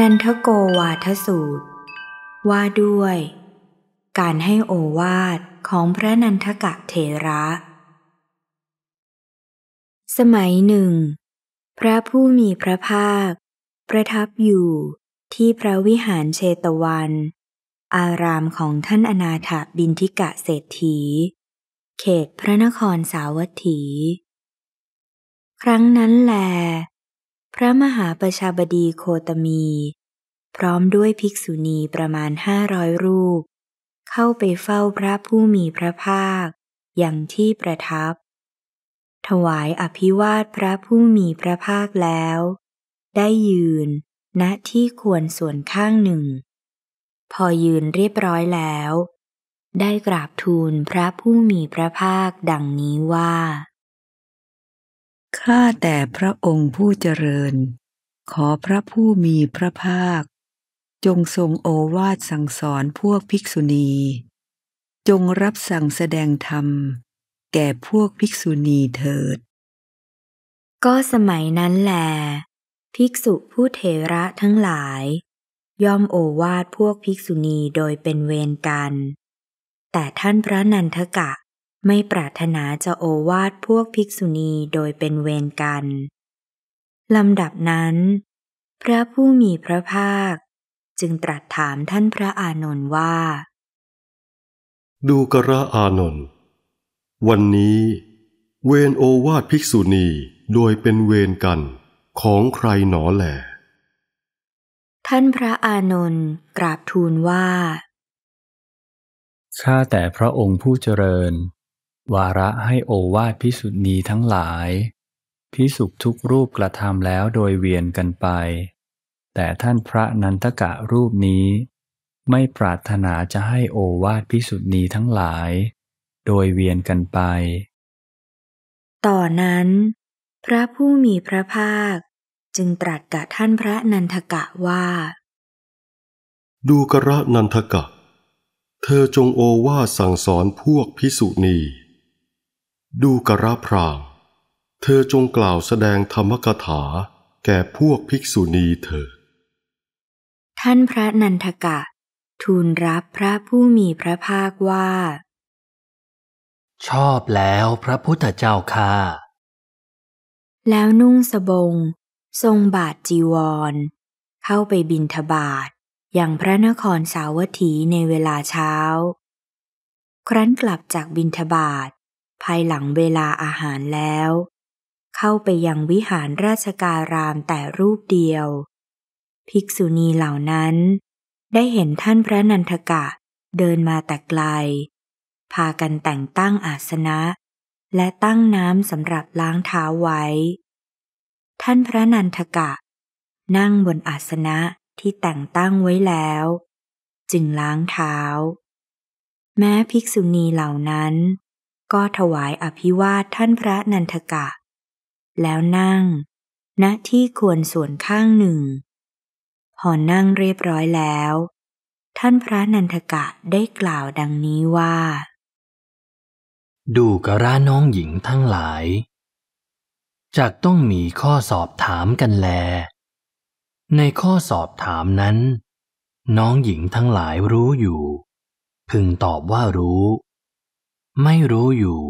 นันทโกวาทสูตร ว่าด้วย การให้โอวาทของพระนันทกะเทระ สมัยหนึ่ง พระผู้มีพระภาค ประทับอยู่ที่พระวิหารเชตวัน อารามของท่านอนาถบินทิกะเศรษฐี เขตพระนครสาวัตถี ครั้งนั้นแลพระมหาประชาบดีโคตมี พร้อมด้วยภิกษุณีประมาณห้าร้อยรูป เข้าไปเฝ้าพระผู้มีพระภาคอย่างที่ประทับ ถวายอภิวาทพระผู้มีพระภาคแล้ว ได้ยืนณที่ควรส่วนข้างหนึ่ง พอยืนเรียบร้อยแล้ว ได้กราบทูลพระผู้มีพระภาคดังนี้ว่าข้าแต่พระองค์ผู้เจริญ ขอพระผู้มีพระภาค จงทรงโอวาทสั่งสอนพวกภิกษุณี จงรับสั่งแสดงธรรม แก่พวกภิกษุณีเถิด ก็สมัยนั้นแหลภิกษุผู้เทระทั้งหลาย ย่อมโอวาทพวกภิกษุณีโดยเป็นเวรกัน แต่ท่านพระนันทกะไม่ปรารถนาจะโอวาดพวกภิกษุณีโดยเป็นเวรกัน ลำดับนั้น พระผู้มีพระภาคจึงตรัสถามท่านพระอานนท์ว่า ดูกระอานนท์วันนี้ เวรโอวาดภิกษุณีโดยเป็นเวรกันของใครหนอแหลท่านพระอานนท์กราบทูลว่าข้าแต่พระองค์ผู้เจริญวาระให้โอวาทพิสุนีทั้งหลาย พิสุทุกรูปกระทำแล้วโดยเวียนกันไป แต่ท่านพระนันทกะรูปนี้ ไม่ปรารถนาจะให้โอวาทพิสุนีทั้งหลาย โดยเวียนกันไป ต่อนั้น พระผู้มีพระภาคจึงตรัสกับท่านพระนันทกะว่า ดูกระนันทกะ เธอจงโอวาสั่งสอนพวกพิสุนีดูกระพราง เธอจงกล่าวแสดงธรรมกถาแก่พวกภิกษุณีเธอ ท่านพระนันทกะ ทูลรับพระผู้มีพระภาคว่า ชอบแล้วพระพุทธเจ้าค่ะ แล้วนุ่งสบง ทรงบาทจีวร เข้าไปบินทบาทอย่างพระนครสาวัตถีในเวลาเช้า ครั้นกลับจากบินทบาทภายหลังเวลาอาหารแล้ว เข้าไปยังวิหารราชการามแต่รูปเดียว ภิกษุณีเหล่านั้น ได้เห็นท่านพระนันทกะเดินมาแต่ไกล พากันแต่งตั้งอาสนะและตั้งน้ำสำหรับล้างเท้าไว้ ท่านพระนันทกะ นั่งบนอาสนะที่แต่งตั้งไว้แล้ว จึงล้างเท้า แม้ภิกษุณีเหล่านั้นก็ถวายอภิวาทท่านพระนันทกะ แล้วนั่งณที่ควรส่วนข้างหนึ่ง พอนั่งเรียบร้อยแล้ว ท่านพระนันทกะได้กล่าวดังนี้ว่า ดูกระร้าน้องหญิงทั้งหลายจากต้องมีข้อสอบถามกันแล ในข้อสอบถามนั้น น้องหญิงทั้งหลายรู้อยู่ พึงตอบว่ารู้ไม่รู้อยู่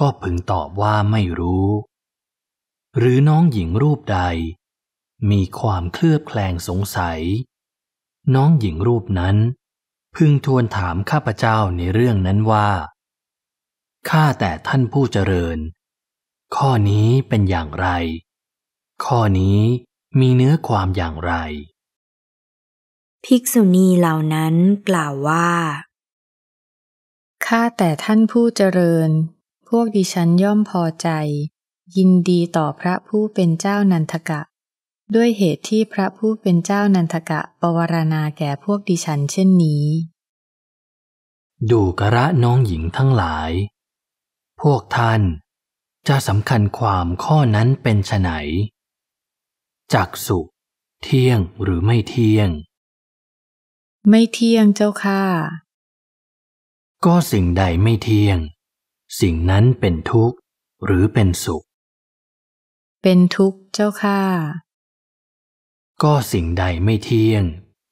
ก็พึงตอบว่าไม่รู้ หรือน้องหญิงรูปใดมีความเคลือบแคลงสงสัย น้องหญิงรูปนั้นพึงทวนถามข้าพเจ้าในเรื่องนั้นว่าข้าแต่ท่านผู้เจริญ ข้อนี้เป็นอย่างไร ข้อนี้มีเนื้อความอย่างไร ภิกษุณีเหล่านั้นกล่าวว่าข้าแต่ท่านผู้เจริญ พวกดิฉันย่อมพอใจ ยินดีต่อพระผู้เป็นเจ้านันทกะ ด้วยเหตุที่พระผู้เป็นเจ้านันทกะปวารณาแก่พวกดิฉันเช่นนี้ ดูกระน้องหญิงทั้งหลาย พวกท่านจะสำคัญความข้อนั้นเป็นไฉนจักสุเที่ยงหรือไม่เที่ยง ไม่เที่ยงเจ้าค่ะก็สิ่งใดไม่เที่ยง สิ่งนั้นเป็นทุกข์หรือเป็นสุข เป็นทุกข์เจ้าค่ะก็สิ่งใดไม่เที่ยง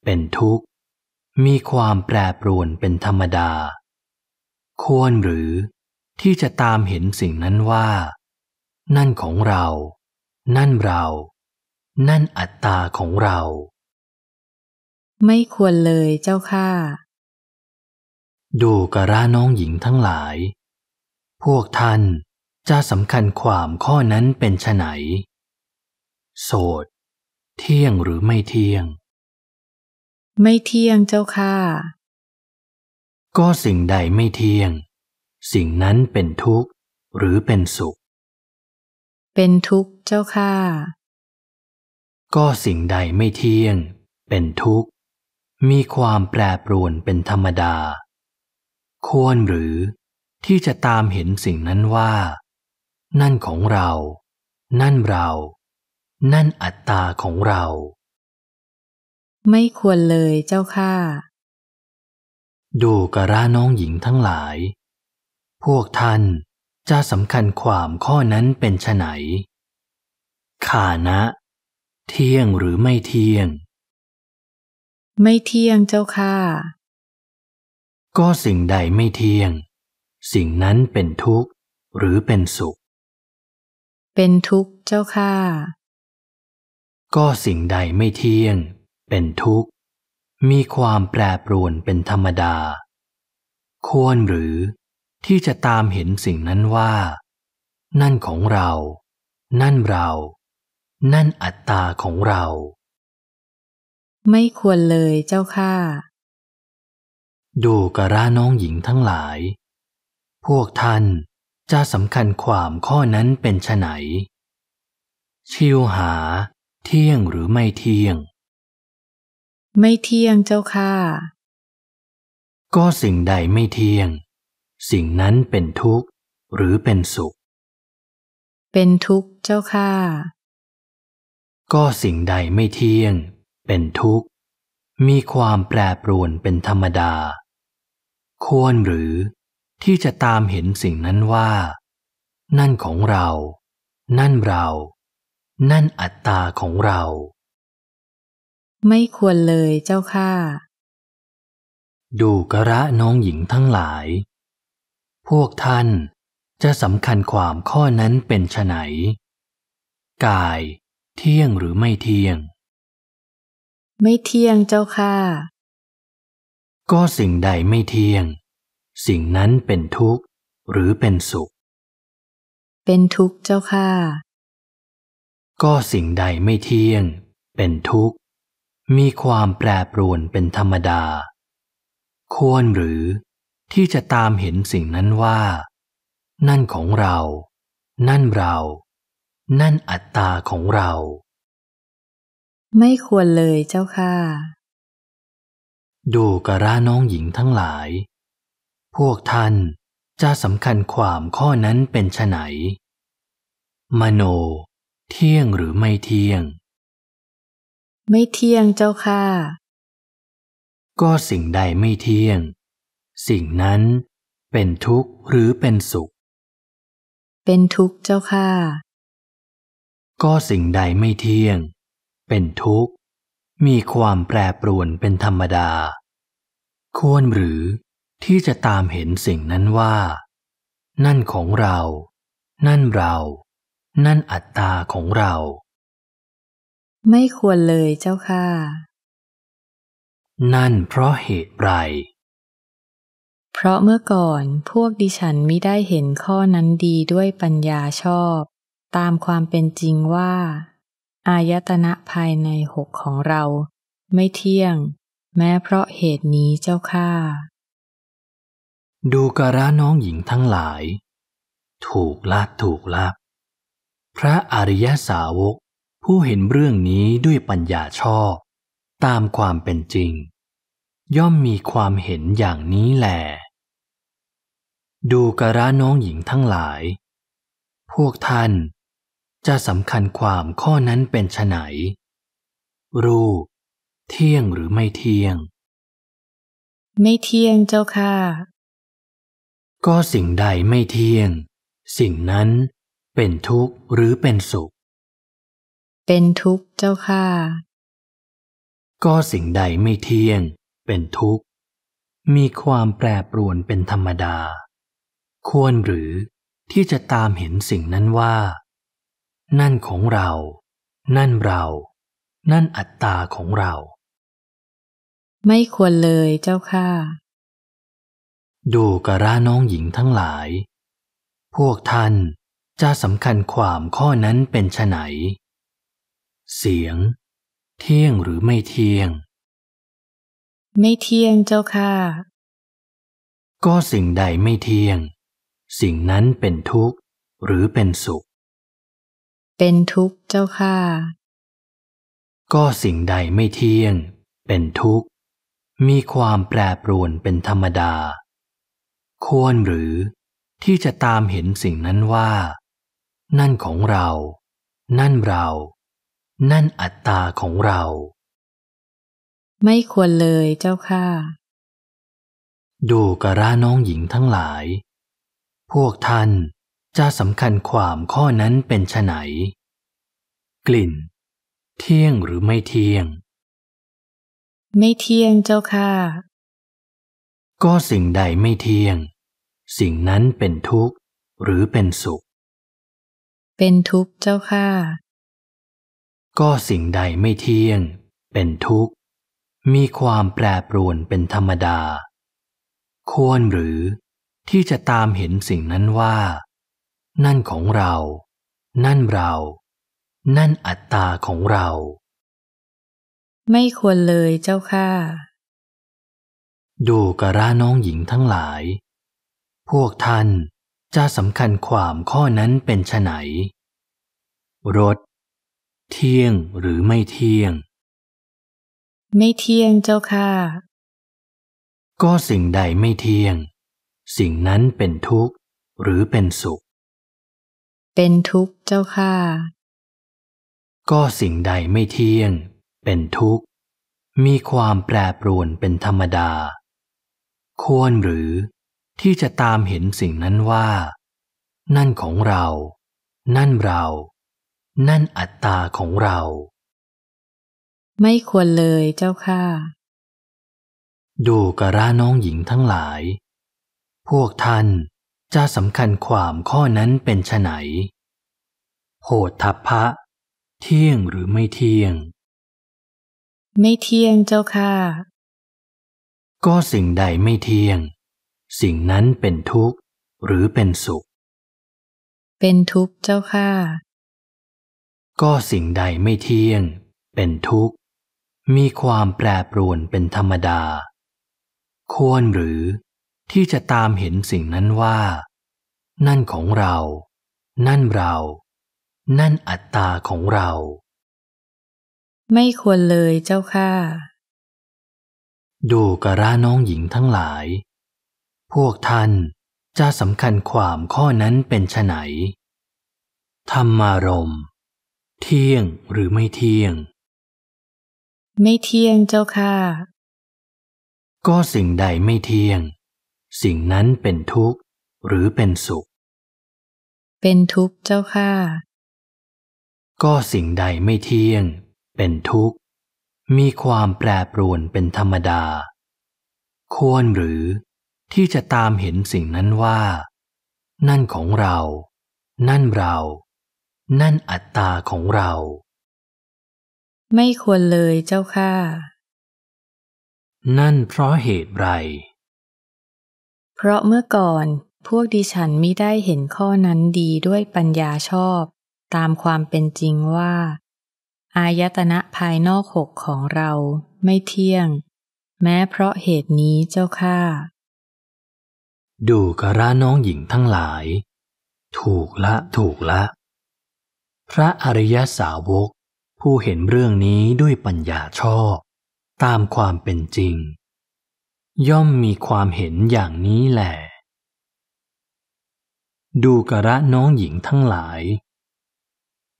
เป็นทุกข์ มีความแปรปรวนเป็นธรรมดา ควรหรือที่จะตามเห็นสิ่งนั้นว่า นั่นของเรานั่นเรา นั่นอัตตาของเรา ไม่ควรเลยเจ้าค่ะดูกระน้องหญิงทั้งหลาย พวกท่านจะสำคัญความข้อนั้นเป็นไนโสดเที่ยงหรือไม่เที่ยง ไม่เที่ยงเจ้าค่ะก็สิ่งใดไม่เที่ยง สิ่งนั้นเป็นทุกข์หรือเป็นสุข เป็นทุกข์เจ้าค่ะก็สิ่งใดไม่เที่ยง เป็นทุกข์ มีความแปรปรวนเป็นธรรมดาควรหรือที่จะตามเห็นสิ่งนั้นว่า นั่นของเรา นั่นเรา นั่นอัตตาของเรา ไม่ควรเลยเจ้าค่าดูกระราน้องหญิงทั้งหลาย พวกท่านจะสำคัญความข้อนั้นเป็นไนขานะเที่ยงหรือไม่เที่ยง ไม่เที่ยงเจ้าค่ะก็สิ่งใดไม่เที่ยงสิ่งนั้นเป็นทุกข์หรือเป็นสุข เป็นทุกข์เจ้าค่ะ ก็สิ่งใดไม่เที่ยงเป็นทุกข์ มีความแปรปรวนเป็นธรรมดา ควรหรือที่จะตามเห็นสิ่งนั้นว่า นั่นของเรา นั่นเรา นั่นอัตตาของเรา ไม่ควรเลยเจ้าค่ะดูกระาน้องหญิงทั้งหลาย พวกท่านจะสำคัญความข้อนั้นเป็นไฉนชิวหาเที่ยงหรือไม่เที่ยง ไม่เที่ยงเจ้าค่ะก็สิ่งใดไม่เที่ยง สิ่งนั้นเป็นทุกข์หรือเป็นสุข เป็นทุกข์เจ้าค่ะก็สิ่งใดไม่เที่ยง เป็นทุกข์มีความแปรปรวนเป็นธรรมดา ควรหรือที่จะตามเห็นสิ่งนั้นว่า นั่นของเรา นั่นเรา นั่นอัตตาของเรา ไม่ควรเลยเจ้าค่ะ ดูกระน้องหญิงทั้งหลาย พวกท่านจะสำคัญความข้อนั้นเป็นไฉนกายเที่ยงหรือไม่เที่ยงไม่เที่ยงเจ้าค่ะ ก็สิ่งใดไม่เที่ยง สิ่งนั้นเป็นทุกข์หรือเป็นสุข เป็นทุกข์เจ้าค่ะ ก็สิ่งใดไม่เที่ยง เป็นทุกข์ มีความแปรปรวนเป็นธรรมดา ควรหรือที่จะตามเห็นสิ่งนั้นว่า นั่นของเรา นั่นเรา นั่นอัตตาของเราไม่ควรเลยเจ้าค่ะดูกระราน้องหญิงทั้งหลาย พวกท่านจะสำคัญความข้อนั้นเป็นไฉนมโน เที่ยงหรือไม่เที่ยง ไม่เที่ยงเจ้าค่ะก็สิ่งใดไม่เที่ยง สิ่งนั้นเป็นทุกข์หรือเป็นสุข เป็นทุกข์เจ้าค่ะก็สิ่งใดไม่เที่ยงเป็นทุกข์มีความแปรปรวนเป็นธรรมดา ควรหรือที่จะตามเห็นสิ่งนั้นว่า นั่นของเรา นั่นเรา นั่นอัตตาของเรา ไม่ควรเลยเจ้าค่ะนั่นเพราะเหตุไรเพราะเมื่อก่อนพวกดิฉันมิได้เห็นข้อนั้นดีด้วยปัญญาชอบ ตามความเป็นจริงว่าอายตนะภายในหกของเราไม่เที่ยง แม้เพราะเหตุนี้เจ้าข้าดูกระน้องหญิงทั้งหลาย ถูกลาดถูกลาบพระอริยสาวกผู้เห็นเรื่องนี้ด้วยปัญญาชอบตามความเป็นจริง ย่อมมีความเห็นอย่างนี้แหลดูกระน้องหญิงทั้งหลาย พวกท่านจะสำคัญความข้อนั้นเป็นไฉนรูป เที่ยงหรือไม่เที่ยง ไม่เที่ยงเจ้าค่ะก็สิ่งใดไม่เที่ยง สิ่งนั้นเป็นทุกข์หรือเป็นสุข เป็นทุกข์เจ้าค่ะก็สิ่งใดไม่เที่ยงเป็นทุกข์ มีความแปรปรวนเป็นธรรมดา ควรหรือที่จะตามเห็นสิ่งนั้นว่านั่นของเรา นั่นเรา นั่นอัตตาของเรา ไม่ควรเลยเจ้าค่ะ ดูกระราน้องหญิงทั้งหลาย พวกท่านจะสำคัญความข้อนั้นเป็นไฉนเสียง เที่ยงหรือไม่เที่ยง ไม่เที่ยงเจ้าค่ะก็สิ่งใดไม่เที่ยง สิ่งนั้นเป็นทุกข์หรือเป็นสุขเป็นทุกข์เจ้าค่ะก็สิ่งใดไม่เที่ยง เป็นทุกข์มีความแปรปรวนเป็นธรรมดา ควรหรือที่จะตามเห็นสิ่งนั้นว่านั่นของเรานั่นเรา นั่นอัตตาของเรา ไม่ควรเลยเจ้าค่ะดูกระราน้องหญิงทั้งหลาย พวกท่านจะสำคัญความข้อนั้นเป็นไฉนกลิ่น เที่ยงหรือไม่เที่ยง ไม่เที่ยงเจ้าค่ะก็สิ่งใดไม่เที่ยง สิ่งนั้นเป็นทุกข์หรือเป็นสุข เป็นทุกข์เจ้าค่ะก็สิ่งใดไม่เที่ยง เป็นทุกข์ มีความแปรปรวนเป็นธรรมดา ควรหรือ ที่จะตามเห็นสิ่งนั้นว่านั่นของเรา นั่นเรา นั่นอัตตาของเรา ไม่ควรเลยเจ้าค่ะ ดูกระน้องหญิงทั้งหลาย พวกท่านจะสำคัญความข้อนั้นเป็นไนรถ เที่ยงหรือไม่เที่ยง ไม่เที่ยงเจ้าค่ะ ก็สิ่งใดไม่เที่ยง สิ่งนั้นเป็นทุกข์หรือเป็นสุขเป็นทุกข์เจ้าค่ะก็สิ่งใดไม่เที่ยง เป็นทุกข์ มีความแปรปรวนเป็นธรรมดา ควรหรือที่จะตามเห็นสิ่งนั้นว่า นั่นของเรา นั่นเรา นั่นอัตตาของเรา ไม่ควรเลยเจ้าค่ะดูกระราน้องหญิงทั้งหลาย พวกท่านจะสำคัญความข้อนั้นเป็นไนโหดทัพพะเที่ยงหรือไม่เที่ยง ไม่เที่ยงเจ้าค่ะ ก็สิ่งใดไม่เที่ยง สิ่งนั้นเป็นทุกข์หรือเป็นสุข เป็นทุกข์เจ้าค่ะ ก็สิ่งใดไม่เที่ยง เป็นทุกข์ มีความแปรปรวนเป็นธรรมดา ควรหรือที่จะตามเห็นสิ่งนั้นว่า นั่นของเรา นั่นเรา นั่นอัตตาของเรา ไม่ควรเลยเจ้าค่ะ ดูกระราน้องหญิงทั้งหลาย พวกท่านจะสำคัญความข้อนั้นเป็นไฉนธรรมารม เที่ยงหรือไม่เที่ยง ไม่เที่ยงเจ้าค่ะ ก็สิ่งใดไม่เที่ยงสิ่งนั้นเป็นทุกข์หรือเป็นสุข เป็นทุกข์เจ้าค่ะ ก็สิ่งใดไม่เที่ยง เป็นทุกข์ มีความแปรปรวนเป็นธรรมดา ควรหรือที่จะตามเห็นสิ่งนั้นว่า นั่นของเรา นั่นเรา นั่นอัตตาของเรา ไม่ควรเลยเจ้าค่ะนั่นเพราะเหตุไรเพราะเมื่อก่อนพวกดิฉันมิได้เห็นข้อนั้นดีด้วยปัญญาชอบตามความเป็นจริงว่าอายตนะภายนอกหกของเราไม่เที่ยง แม้เพราะเหตุนี้เจ้าข้าดูกระน้องหญิงทั้งหลาย ถูกละถูกละ พระอริยสาวก ผู้เห็นเรื่องนี้ด้วยปัญญาชอบ ตามความเป็นจริงย่อมมีความเห็นอย่างนี้แหละดูกระน้องหญิงทั้งหลาย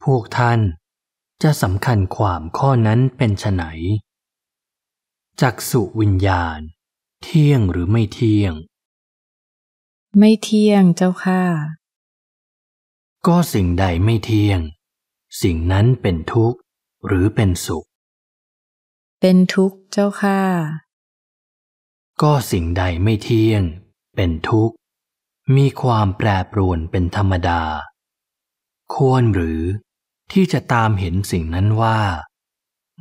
พวกท่านจะสำคัญความข้อนั้นเป็นไฉนจักสุวิญญาณ เที่ยงหรือไม่เที่ยง ไม่เที่ยงเจ้าค่ะ ก็สิ่งใดไม่เที่ยง สิ่งนั้นเป็นทุกข์หรือเป็นสุข เป็นทุกข์เจ้าค่ะก็สิ่งใดไม่เที่ยงเป็นทุกข์ มีความแปรปรวนเป็นธรรมดา ควรหรือที่จะตามเห็นสิ่งนั้นว่า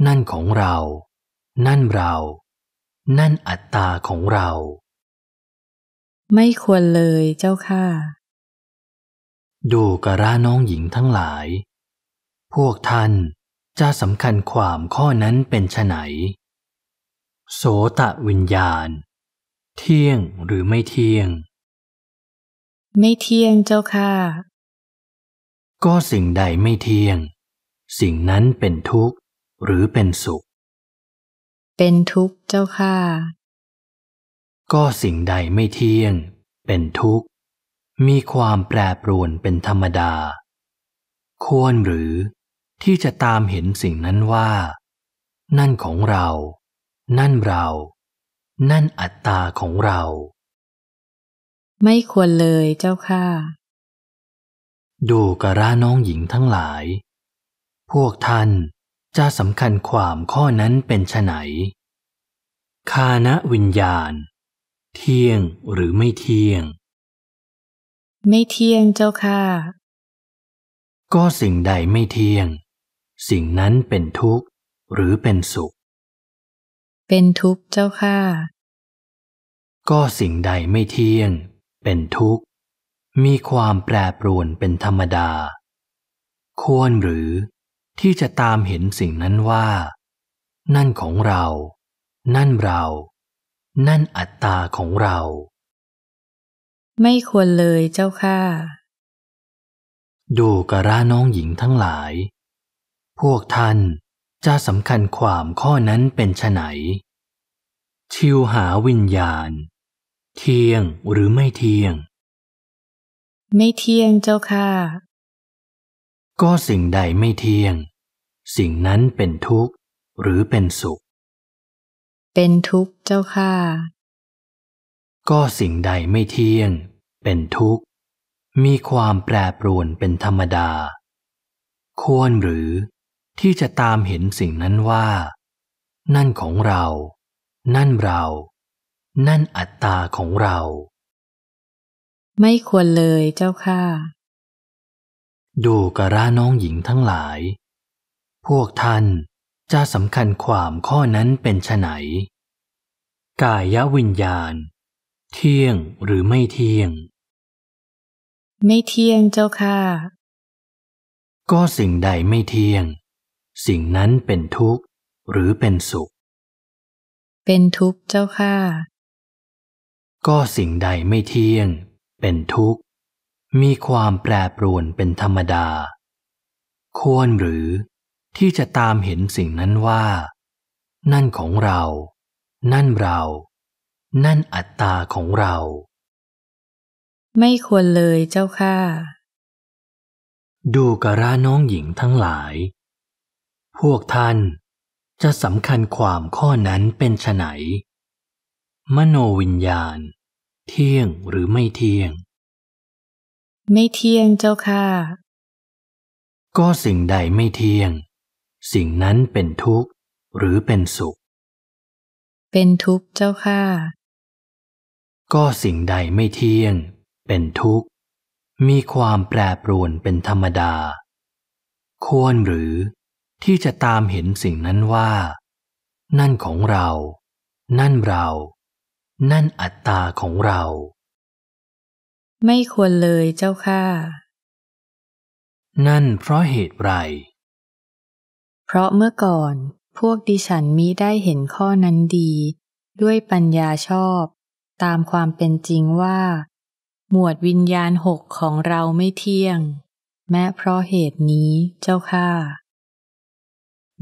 นั่นของเรา นั่นเรา นั่นอัตตาของเรา ไม่ควรเลยเจ้าค่ะ ดูกระราน้องหญิงทั้งหลาย พวกท่านจะสำคัญความข้อนั้นเป็นไฉนโสตะวิญญาณเที่ยงหรือไม่เที่ยง ไม่เที่ยงเจ้าค่ะก็สิ่งใดไม่เที่ยง สิ่งนั้นเป็นทุกข์หรือเป็นสุข เป็นทุกข์เจ้าค่ะก็สิ่งใดไม่เที่ยงเป็นทุกข์ มีความแปรปรวนเป็นธรรมดา ควรหรือที่จะตามเห็นสิ่งนั้นว่า นั่นของเรานั่นเรานั่นอัตตาของเรา ไม่ควรเลยเจ้าค่ะดูกระราน้องหญิงทั้งหลาย พวกท่านจะสำคัญความข้อนั้นเป็นไฉนคานะวิญญาณ เที่ยงหรือไม่เที่ยง ไม่เที่ยงเจ้าค่ะก็สิ่งใดไม่เที่ยง สิ่งนั้นเป็นทุกข์หรือเป็นสุขเป็นทุกข์เจ้าค่ะก็สิ่งใดไม่เที่ยง เป็นทุกข์ มีความแปรปรวนเป็นธรรมดา ควรหรือที่จะตามเห็นสิ่งนั้นว่า นั่นของเรานั่นเรา นั่นอัตตาของเรา ไม่ควรเลยเจ้าค่ะดูกระราน้องหญิงทั้งหลาย พวกท่านจะสำคัญความข้อนั้นเป็นไฉนชิวหาวิญญาณ เที่ยงหรือไม่เที่ยง ไม่เที่ยงเจ้าค่ะ ก็สิ่งใดไม่เที่ยง สิ่งนั้นเป็นทุกข์หรือเป็นสุข เป็นทุกข์เจ้าค่ะ ก็สิ่งใดไม่เที่ยง เป็นทุกข์ มีความแปรปรวนเป็นธรรมดา ควรหรือที่จะตามเห็นสิ่งนั้นว่า นั่นของเรา นั่นเรา นั่นอัตตาของเรา ไม่ควรเลยเจ้าค่ะ ดูกระราน้องหญิงทั้งหลาย พวกท่านจะสำคัญความข้อนั้นเป็นไฉนกายวิญญาณ เที่ยงหรือไม่เที่ยง ไม่เที่ยงเจ้าค่ะ ก็สิ่งใดไม่เที่ยงสิ่งนั้นเป็นทุกข์หรือเป็นสุข เป็นทุกข์ เจ้าค่ะ ก็สิ่งใดไม่เที่ยง เป็นทุกข์ มีความแปรปรวนเป็นธรรมดา ควรหรือที่จะตามเห็นสิ่งนั้นว่า นั่นของเรา นั่นเรา นั่นอัตตาของเรา ไม่ควรเลยเจ้าค่ะ ดูกระน้องหญิงทั้งหลายพวกท่านจะสำคัญความข้อนั้นเป็นไฉนมโนวิญญาณ เที่ยงหรือไม่เที่ยง ไม่เที่ยงเจ้าค่ะ ก็สิ่งใดไม่เที่ยง สิ่งนั้นเป็นทุกข์ หรือเป็นสุข เป็นทุกข์เจ้าค่ะ ก็สิ่งใดไม่เที่ยง เป็นทุกข์ มีความแปรปรวนเป็นธรรมดา ควรหรือที่จะตามเห็นสิ่งนั้นว่า นั่นของเรา นั่นเรา นั่นอัตตาของเรา ไม่ควรเลยเจ้าค่ะ นั่นเพราะเหตุไร เพราะเมื่อก่อนพวกดิฉันมิได้เห็นข้อนั้นดี ด้วยปัญญาชอบตามความเป็นจริงว่า หมวดวิญญาณหกของเราไม่เที่ยง แม้เพราะเหตุนี้เจ้าค่ะ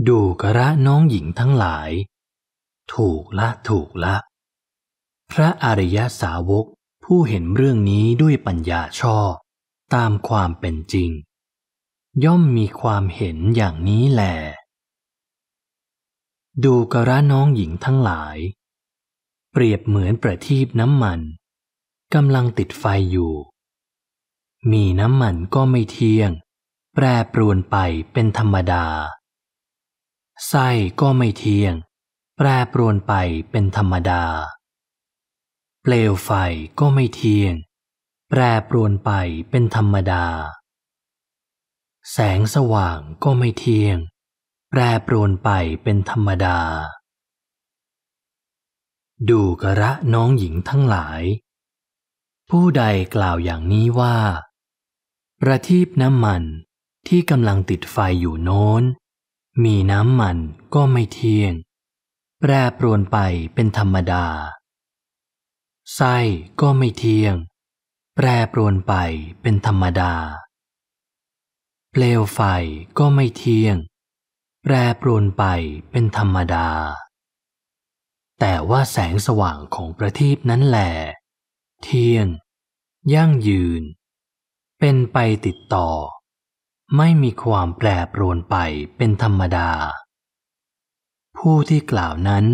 ดูกระน้องหญิงทั้งหลายถูกละ ถูกละ พระอริยสาวกผู้เห็นเรื่องนี้ด้วยปัญญาชอบตามความเป็นจริง ย่อมมีความเห็นอย่างนี้แหลดูกระน้องหญิงทั้งหลาย เปรียบเหมือนประทีปน้ำมันกำลังติดไฟอยู่ มีน้ำมันก็ไม่เที่ยง แปรปรวนไปเป็นธรรมดาไส้ก็ไม่เที่ยง แปรปรวนไปเป็นธรรมดา เปลวไฟก็ไม่เที่ยง แปรปรวนไปเป็นธรรมดา แสงสว่างก็ไม่เที่ยง แปรปรวนไปเป็นธรรมดา ดูกระน้องหญิงทั้งหลาย ผู้ใดกล่าวอย่างนี้ว่า ประทีปน้ำมันที่กำลังติดไฟอยู่โน้นมีน้ำมันก็ไม่เที่ยง แปรปรวนไปเป็นธรรมดา ไส้ก็ไม่เที่ยง แปรปรวนไปเป็นธรรมดา เปลวไฟก็ไม่เที่ยง แปรปรวนไปเป็นธรรมดา แต่ว่าแสงสว่างของประทีปนั้นแหล เที่ยงยั่งยืน เป็นไปติดต่อไม่มีความแปรปรวนไปเป็นธรรมดา ผู้ที่กล่าวนั้น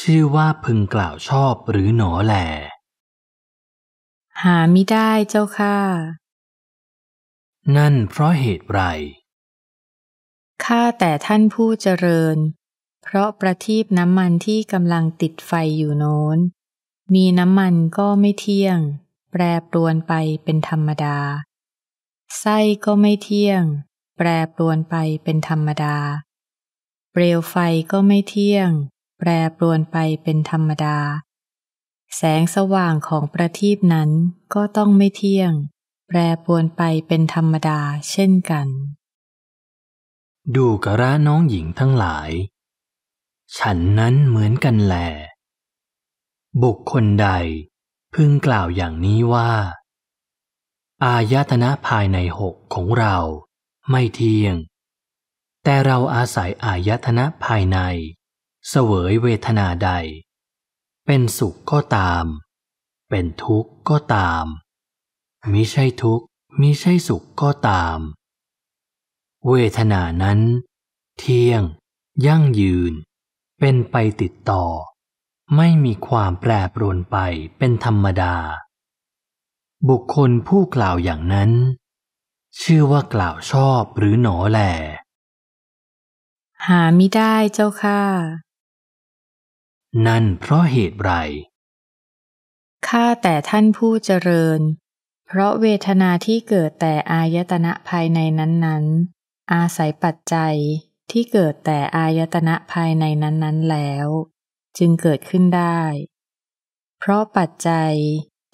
ชื่อว่าพึงกล่าวชอบหรือหนอแหลหาไม่ได้เจ้าค่ะนั่นเพราะเหตุไร ข้าแต่ท่านผู้เจริญ เพราะประทีปน้ำมันที่กำลังติดไฟอยู่โน้นมีน้ำมันก็ไม่เที่ยง แปรปรวนไปเป็นธรรมดาไส้ก็ไม่เที่ยง แปรปรวนไปเป็นธรรมดา เปลวไฟก็ไม่เที่ยง แปรปรวนไปเป็นธรรมดา แสงสว่างของประทีปนั้นก็ต้องไม่เที่ยง แปรปรวนไปเป็นธรรมดาเช่นกัน ดูกระน้องหญิงทั้งหลาย ฉันนั้นเหมือนกันแหล บุคคลใด พึงกล่าวอย่างนี้ว่าอายตนะภายในหกของเรา ไม่เที่ยง แต่เราอาศัยอายตนะภายใน เสวยเวทนาใด เป็นสุขก็ตาม เป็นทุกข์ก็ตาม มิใช่ทุกข์มิใช่สุขก็ตาม เวทนานั้น เที่ยง ยั่งยืน เป็นไปติดต่อ ไม่มีความแปรปรวนไปเป็นธรรมดาบุคคลผู้กล่าวอย่างนั้น ชื่อว่ากล่าวชอบหรือหนอแหลหาไม่ได้เจ้าค่ะนั่นเพราะเหตุไรข้าแต่ท่านผู้เจริญ เพราะเวทนาที่เกิดแต่อายตนะภายในนั้น ๆ อาศัยปัจจัยที่เกิดแต่อายตนะภายในนั้น ๆแล้ว จึงเกิดขึ้นได้ เพราะปัจจัย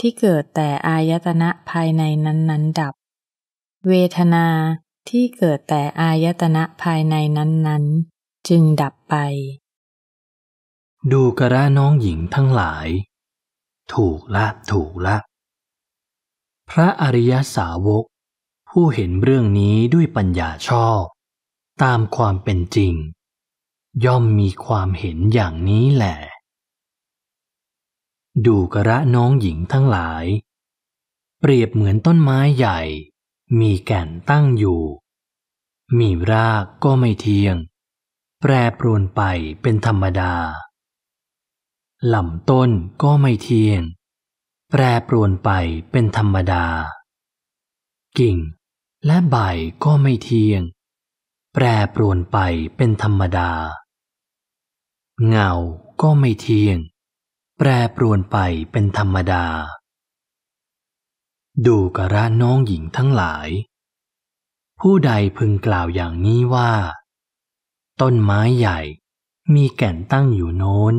ที่เกิดแต่ อายตนะ ภายในนั้นๆดับ เวทนาที่เกิดแต่ อายตนะ ภายในนั้นๆจึงดับไป ดูกระน้องหญิงทั้งหลาย ถูกละ ถูกละ พระอริยสาวกผู้เห็นเรื่องนี้ด้วยปัญญาชอบ ตามความเป็นจริง ย่อมมีความเห็นอย่างนี้แหละดูกระน้องหญิงทั้งหลาย เปรียบเหมือนต้นไม้ใหญ่ มีแก่นตั้งอยู่ มีรากก็ไม่เทียง แปรปรวนไปเป็นธรรมดาลำต้นก็ไม่เทียงแปรปรวนไปเป็นธรรมดา กิ่งและใบก็ไม่เทียง แปรปรวนไปเป็นธรรมดา เงา ก็ไม่เทียงแปรปรวนไปเป็นธรรมดา ดูกระน้องหญิงทั้งหลาย ผู้ใดพึงกล่าวอย่างนี้ว่า ต้นไม้ใหญ่ มีแก่นตั้งอยู่โน้น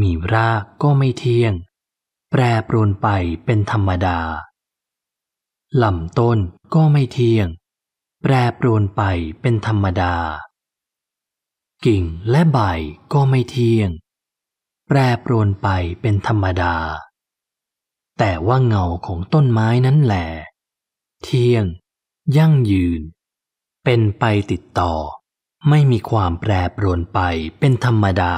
มีรากก็ไม่เที่ยง แปรปรวนไปเป็นธรรมดาลำต้นก็ไม่เที่ยง แปรปรวนไปเป็นธรรมดา กิ่งและใบก็ไม่เที่ยงแปรปรวนไปเป็นธรรมดา แต่ว่าเงาของต้นไม้นั้นแหละเที่ยง ยั่งยืน เป็นไปติดต่อ ไม่มีความแปรปรวนไปเป็นธรรมดา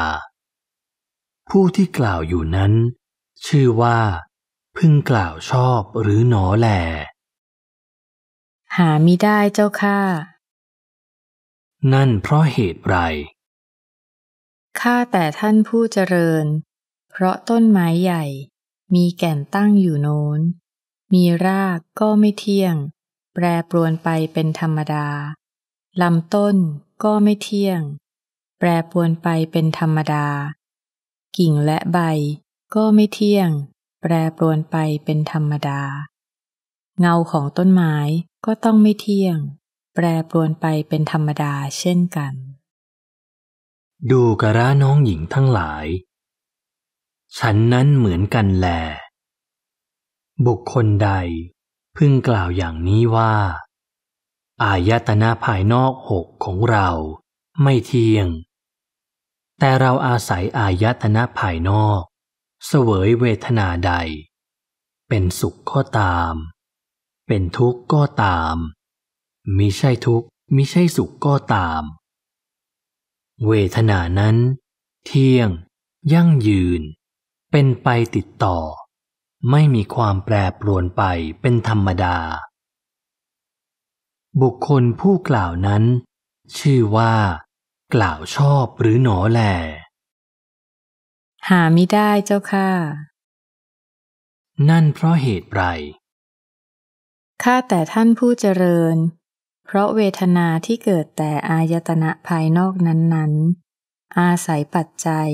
ผู้ที่กล่าวอยู่นั้น ชื่อว่า พึ่งกล่าวชอบหรือหนอแหลหามิได้เจ้าค่ะนั่นเพราะเหตุไรข้าแต่ท่านผู้เจริญ เพราะต้นไม้ใหญ่ มีแก่นตั้งอยู่โน้น มีรากก็ไม่เที่ยง แปรปรวนไปเป็นธรรมดา ลำต้นก็ไม่เที่ยง แปรปรวนไปเป็นธรรมดา กิ่งและใบก็ไม่เที่ยง แปรปรวนไปเป็นธรรมดา เงาของต้นไม้ก็ต้องไม่เที่ยง แปรปรวนไปเป็นธรรมดาเช่นกันดูกระน้องหญิงทั้งหลาย ฉันนั้นเหมือนกันแล บุคคลใด พึงกล่าวอย่างนี้ว่า อายตนะภายนอกหกของเราไม่เที่ยง แต่เราอาศัยอายตนะภายนอก เสวยเวทนาใด เป็นสุขก็ตาม เป็นทุกข์ก็ตามมิใช่ทุกข์มิใช่สุขก็ตามเวทนานั้น เที่ยง ยั่งยืน เป็นไปติดต่อ ไม่มีความแปรปรวนไปเป็นธรรมดา บุคคลผู้กล่าวนั้น ชื่อว่า กล่าวชอบหรือหนอแหลหาไม่ได้เจ้าค่ะนั่นเพราะเหตุไรข้าแต่ท่านผู้เจริญเพราะเวทนาที่เกิดแต่อายตนะภายนอกนั้น ๆ อาศัยปัจจัย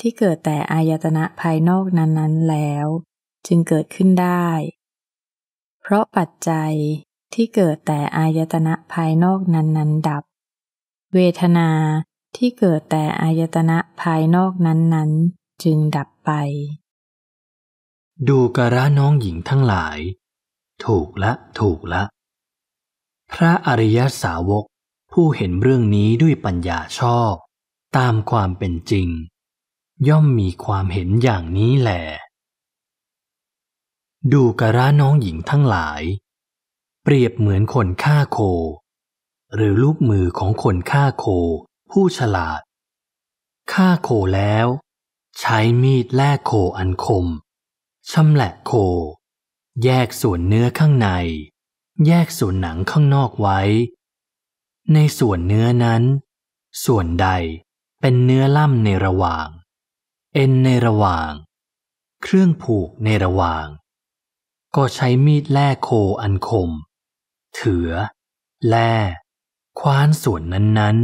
ที่เกิดแต่อายตนะภายนอกนั้น ๆแล้ว จึงเกิดขึ้นได้ เพราะปัจจัยที่เกิดแต่อายตนะภายนอกนั้น ๆ ดับ เวทนาที่เกิดแต่อายตนะภายนอกนั้นๆจึงดับไป ดูกระน้องหญิงทั้งหลาย ถูกละถูกละพระอริยสาวกผู้เห็นเรื่องนี้ด้วยปัญญาชอบตามความเป็นจริง ย่อมมีความเห็นอย่างนี้แหละดูกระน้องหญิงทั้งหลาย เปรียบเหมือนคนฆ่าโค หรือลูกมือของคนฆ่าโค ผู้ฉลาดฆ่าโคแล้ว ใช้มีดแล่โคอันคมชำแหละโค แยกส่วนเนื้อข้างในแยกส่วนหนังข้างนอกไว้ ในส่วนเนื้อนั้น ส่วนใดเป็นเนื้อล่ำในระหว่าง เอ็นในระหว่าง เครื่องผูกในระหว่าง ก็ใช้มีดแล่โคอันคมเถือ แล่ คว้านส่วนนั้น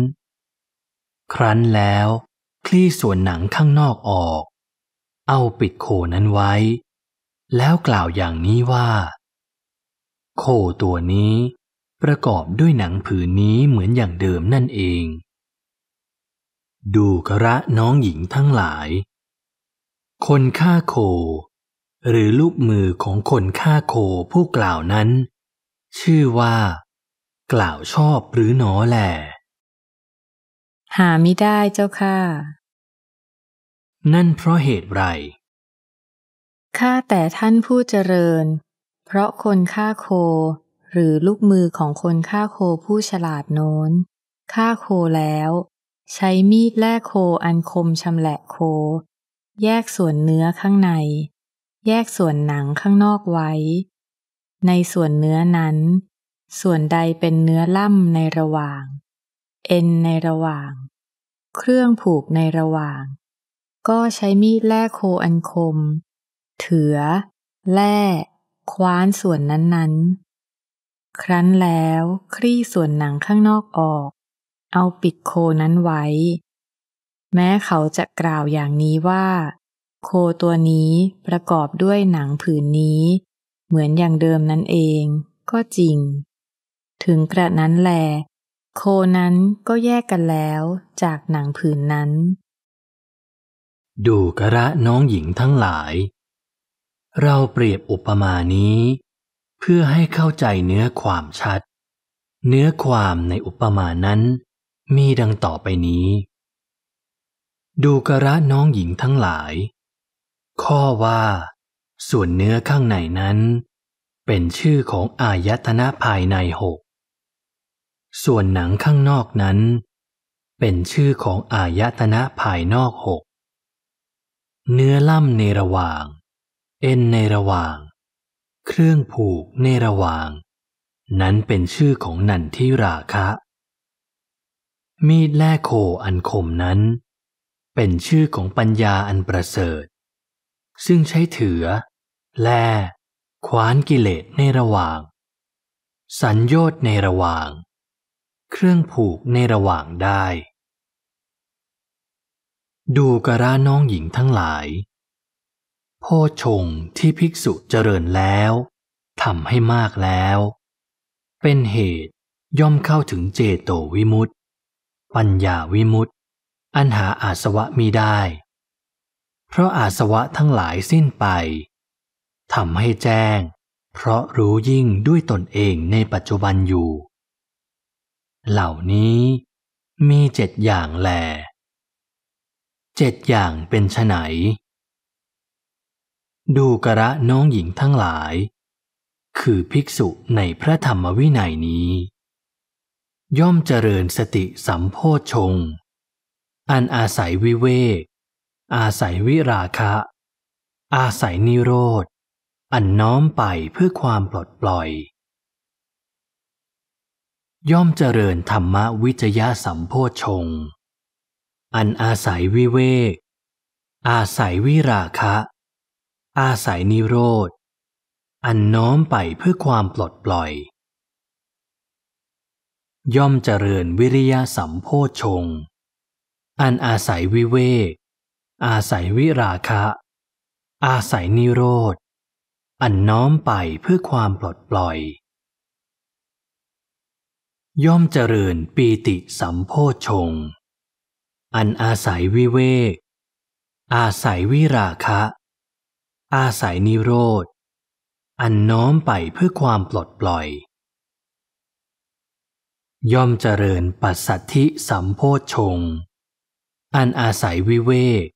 ๆ ครั้นแล้ว คลี่ส่วนหนังข้างนอกออก เอาปิดโคนั้นไว้ แล้วกล่าวอย่างนี้ว่าโคตัวนี้ประกอบด้วยหนังผืนนี้เหมือนอย่างเดิมนั่นเอง ดูกระน้องหญิงทั้งหลาย คนฆ่าโคหรือลูกมือของคนฆ่าโคผู้กล่าวนั้น ชื่อว่า กล่าวชอบหรือหนอแหลหาไม่ได้เจ้าค่ะนั่นเพราะเหตุไรข้าแต่ท่านผู้เจริญเพราะคนฆ่าโคหรือลูกมือของคนฆ่าโคผู้ฉลาดโน้นฆ่าโคแล้ว ใช้มีดแล่โคอันคมชำแหละโค แยกส่วนเนื้อข้างใน แยกส่วนหนังข้างนอกไว้ ในส่วนเนื้อนั้น ส่วนใดเป็นเนื้อล่ำในระหว่าง เอ็นในระหว่าง เครื่องผูกในระหว่าง ก็ใช้มีดแล่โคอันคม เถือ แล่คว้านส่วนนั้นๆครั้นแล้วคลี่ส่วนหนังข้างนอกออก เอาปิดโคนั้นไว้ แม้เขาจะกล่าวอย่างนี้ว่า โคตัวนี้ประกอบด้วยหนังผืนนี้ เหมือนอย่างเดิมนั่นเอง ก็จริง ถึงกระนั้นแล โคนั้นก็แยกกันแล้วจากหนังผืนนั้น ดูกระน้องหญิงทั้งหลายเราเปรียบอุปมานี้ เพื่อให้เข้าใจเนื้อความชัด เนื้อความในอุปมานั้นมีดังต่อไปนี้ ดูกระน้องหญิงทั้งหลาย ข้อว่า ส่วนเนื้อข้างในนั้น เป็นชื่อของอายตนะภายในหก ส่วนหนังข้างนอกนั้น เป็นชื่อของอายตนะภายนอกหก เนื้อล่ำในระหว่างเอ็นในระหว่าง เครื่องผูกในระหว่างนั้นเป็นชื่อของนันทิราคะ มีดแล่โคอันคมนั้น เป็นชื่อของปัญญาอันประเสริฐ ซึ่งใช้เถือ แล่ควานกิเลสในระหว่างสัญญอดในระหว่างเครื่องผูกในระหว่างได้ ดูกระราน้องหญิงทั้งหลายโพชงที่ภิกษุเจริญแล้วทำให้มากแล้ว เป็นเหตุย่อมเข้าถึงเจโตวิมุตติ ปัญญาวิมุตติอันหาอาสวะมีได้ เพราะอาสวะทั้งหลายสิ้นไปทำให้แจ้งเพราะรู้ยิ่งด้วยตนเองในปัจจุบันอยู่ เหล่านี้มีเจ็ดอย่างแลเจ็ดอย่างเป็นไฉนดูกระน้องหญิงทั้งหลาย คือภิกษุในพระธรรมวินัยนี้ ย่อมเจริญสติสัมโพชง อันอาศัยวิเวก อาศัยวิราคะ อาศัยนิโรธ อันน้อมไปเพื่อความปลดปล่อย ย่อมเจริญธรรมวิจยะสัมโพชง อันอาศัยวิเวก อาศัยวิราคะอาศัยนิโรธ อันน้อมไปเพื่อความปลดปล่อย ย่อมเจริญวิริยะสัมโพชง อันอาศัยวิเวก อาศัยวิราคะ อาศัยนิโรธ อันน้อมไปเพื่อความปลดปล่อย ย่อมเจริญปีติสัมโพชง อันอาศัยวิเวก อาศัยวิราคะอาศัยนิโรธ อันน้อมไปเพื่อความปลดปล่อย ย่อมเจริญปัสสัทธิสัมโพชง อันอาศัยวิเวก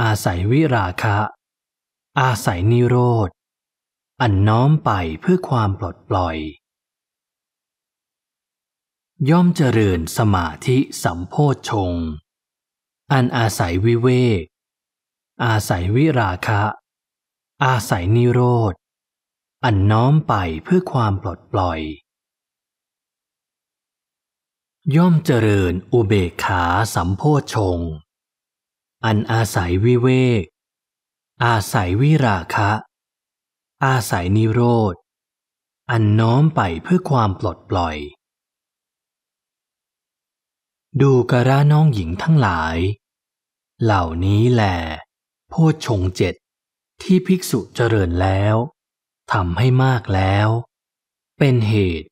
อาศัยวิราคะ อาศัยนิโรธ อันน้อมไปเพื่อความปลดปล่อย ย่อมเจริญสมาธิสัมโพชง อันอาศัยวิเวก อาศัยวิราคะอาศัยนิโรธอันน้อมไปเพื่อความปลดปล่อย ย่อมเจริญอุเบกขาสัมโพชง อันอาศัยวิเวก อาศัยวิราคะ อาศัยนิโรธอันน้อมไปเพื่อความปลดปล่อย ดูกระน้องหญิงทั้งหลาย เหล่านี้แหละโพชงเจ็ดที่ภิกษุเจริญแล้วทำให้มากแล้ว เป็นเหตุ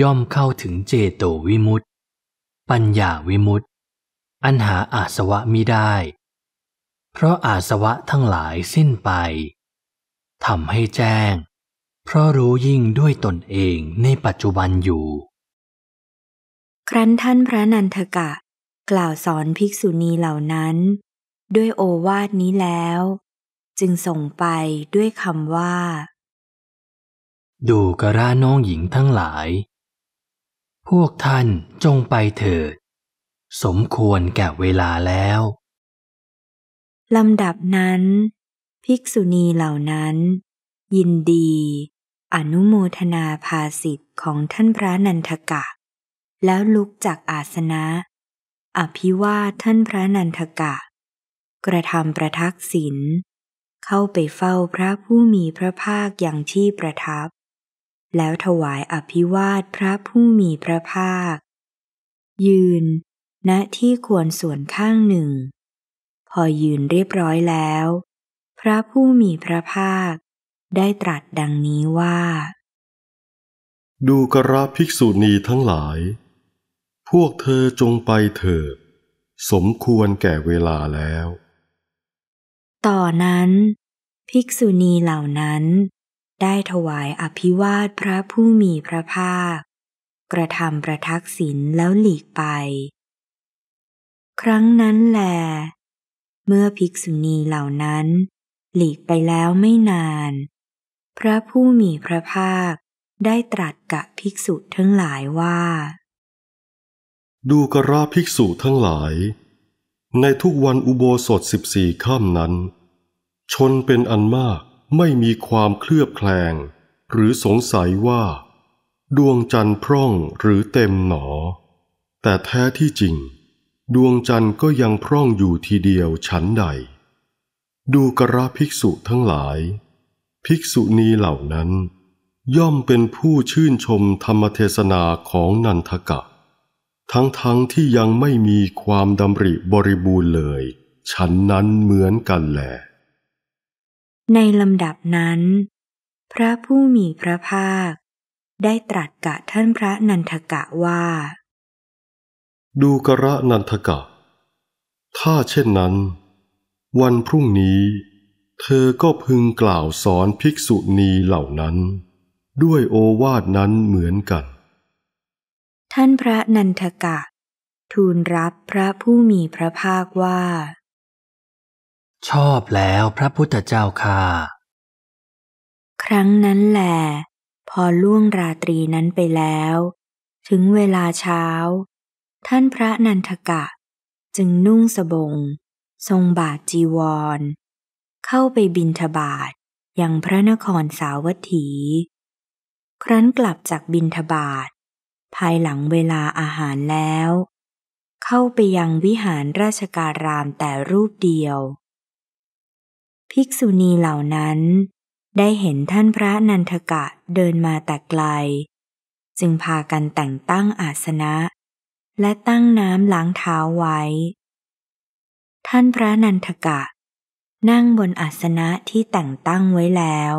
ย่อมเข้าถึงเจโตวิมุตติปัญญาวิมุตติอันหาอาสวะมิได้ เพราะอาสวะทั้งหลายสิ้นไปทำให้แจ้ง เพราะรู้ยิ่งด้วยตนเองในปัจจุบันอยู่ ครั้นท่านพระนันทกะ กล่าวสอนภิกษุณีเหล่านั้น ด้วยโอวาทนี้แล้วจึงส่งไปด้วยคำว่า ดูกระน้องหญิงทั้งหลาย พวกท่านจงไปเถิด สมควรแก่เวลาแล้ว ลำดับนั้น ภิกษุณีเหล่านั้น ยินดี อนุโมทนาภาสิทธิ์ของท่านพระนันทกะ แล้วลุกจากอาสนะ อภิวาท่านพระนันทกะ กระทำประทักษิณเข้าไปเฝ้าพระผู้มีพระภาคอย่างที่ประทับ แล้วถวายอภิวาทพระผู้มีพระภาค ยืนณที่ควรส่วนข้างหนึ่ง พอยืนเรียบร้อยแล้ว พระผู้มีพระภาคได้ตรัสดังนี้ว่า ดูกราภิกษุณีทั้งหลาย พวกเธอจงไปเถิดสมควรแก่เวลาแล้วต่อนั้น ภิกษุณีเหล่านั้น ได้ถวายอภิวาทพระผู้มีพระภาค กระทำประทักษิณแล้วหลีกไป ครั้งนั้นแลเมื่อภิกษุณีเหล่านั้น หลีกไปแล้วไม่นาน พระผู้มีพระภาคได้ตรัสกับภิกษุทั้งหลายว่า ดูกระราภิกษุทั้งหลายในทุกวันอุโบสถสิบสี่ข้ามนั้น ชนเป็นอันมากไม่มีความเคลือบแคลงหรือสงสัยว่า ดวงจันทร์พร่องหรือเต็มหนอ แต่แท้ที่จริง ดวงจันทร์ก็ยังพร่องอยู่ทีเดียวฉันใด ดูกระภิกษุทั้งหลาย ภิกษุณีเหล่านั้น ย่อมเป็นผู้ชื่นชมธรรมเทศนาของนันทกะทั้งๆทที่ยังไม่มีความดำริบริบูรณ์เลย ฉันนั้นเหมือนกันแหละ ในลำดับนั้น พระผู้มีพระภาคได้ตรัสกับท่านพระนันทกะว่า ดูกระนันทกะ ถ้าเช่นนั้น วันพรุ่งนี้ เธอก็พึงกล่าวสอนภิกษุณีเหล่านั้น ด้วยโอวาทนั้นเหมือนกันท่านพระนันทกะ ทูลรับพระผู้มีพระภาคว่า ชอบแล้วพระพุทธเจ้าค่ะครั้งนั้นแหลพอล่วงราตรีนั้นไปแล้ว ถึงเวลาเช้า ท่านพระนันทกะ จึงนุ่งสบงทรงบาทจีวร เข้าไปบินทบาทยังพระนครสาวัตถี ครั้นกลับจากบินทบาทภายหลังเวลาอาหารแล้วเข้าไปยังวิหารราชการามแต่รูปเดียว ภิกษุณีเหล่านั้น ได้เห็นท่านพระนันทกะเดินมาแต่ไกล จึงพากันแต่งตั้งอาสนะ และตั้งน้ำล้างเท้าไว้ ท่านพระนันทกะ นั่งบนอาสนะที่แต่งตั้งไว้แล้ว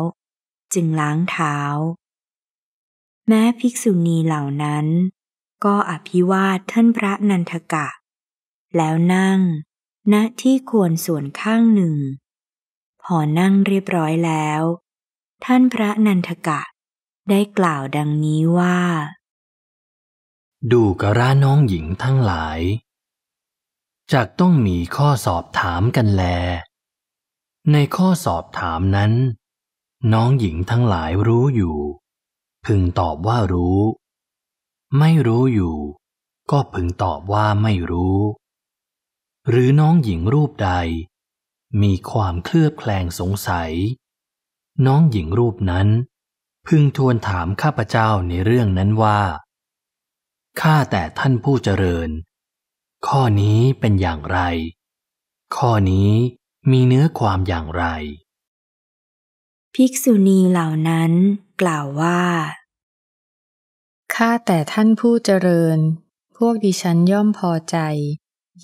จึงล้างเท้าแม้ภิกษุณีเหล่านั้น ก็อภิวาทท่านพระนันทกะ แล้วนั่งณที่ควรส่วนข้างหนึ่ง พอนั่งเรียบร้อยแล้ว ท่านพระนันทกะได้กล่าวดังนี้ว่า ดูกระน้องหญิงทั้งหลายจากต้องมีข้อสอบถามกันแล ในข้อสอบถามนั้น น้องหญิงทั้งหลายรู้อยู่พึงตอบว่ารู้ ไม่รู้อยู่ก็พึงตอบว่าไม่รู้ หรือน้องหญิงรูปใด มีความเคลือบแคลงสงสัย น้องหญิงรูปนั้น พึงทวนถามข้าพเจ้าในเรื่องนั้นว่าข้าแต่ท่านผู้เจริญ ข้อนี้เป็นอย่างไร ข้อนี้มีเนื้อความอย่างไร ภิกษุณีเหล่านั้นกล่าวว่า ข้าแต่ท่านผู้เจริญ พวกดิฉันย่อมพอใจ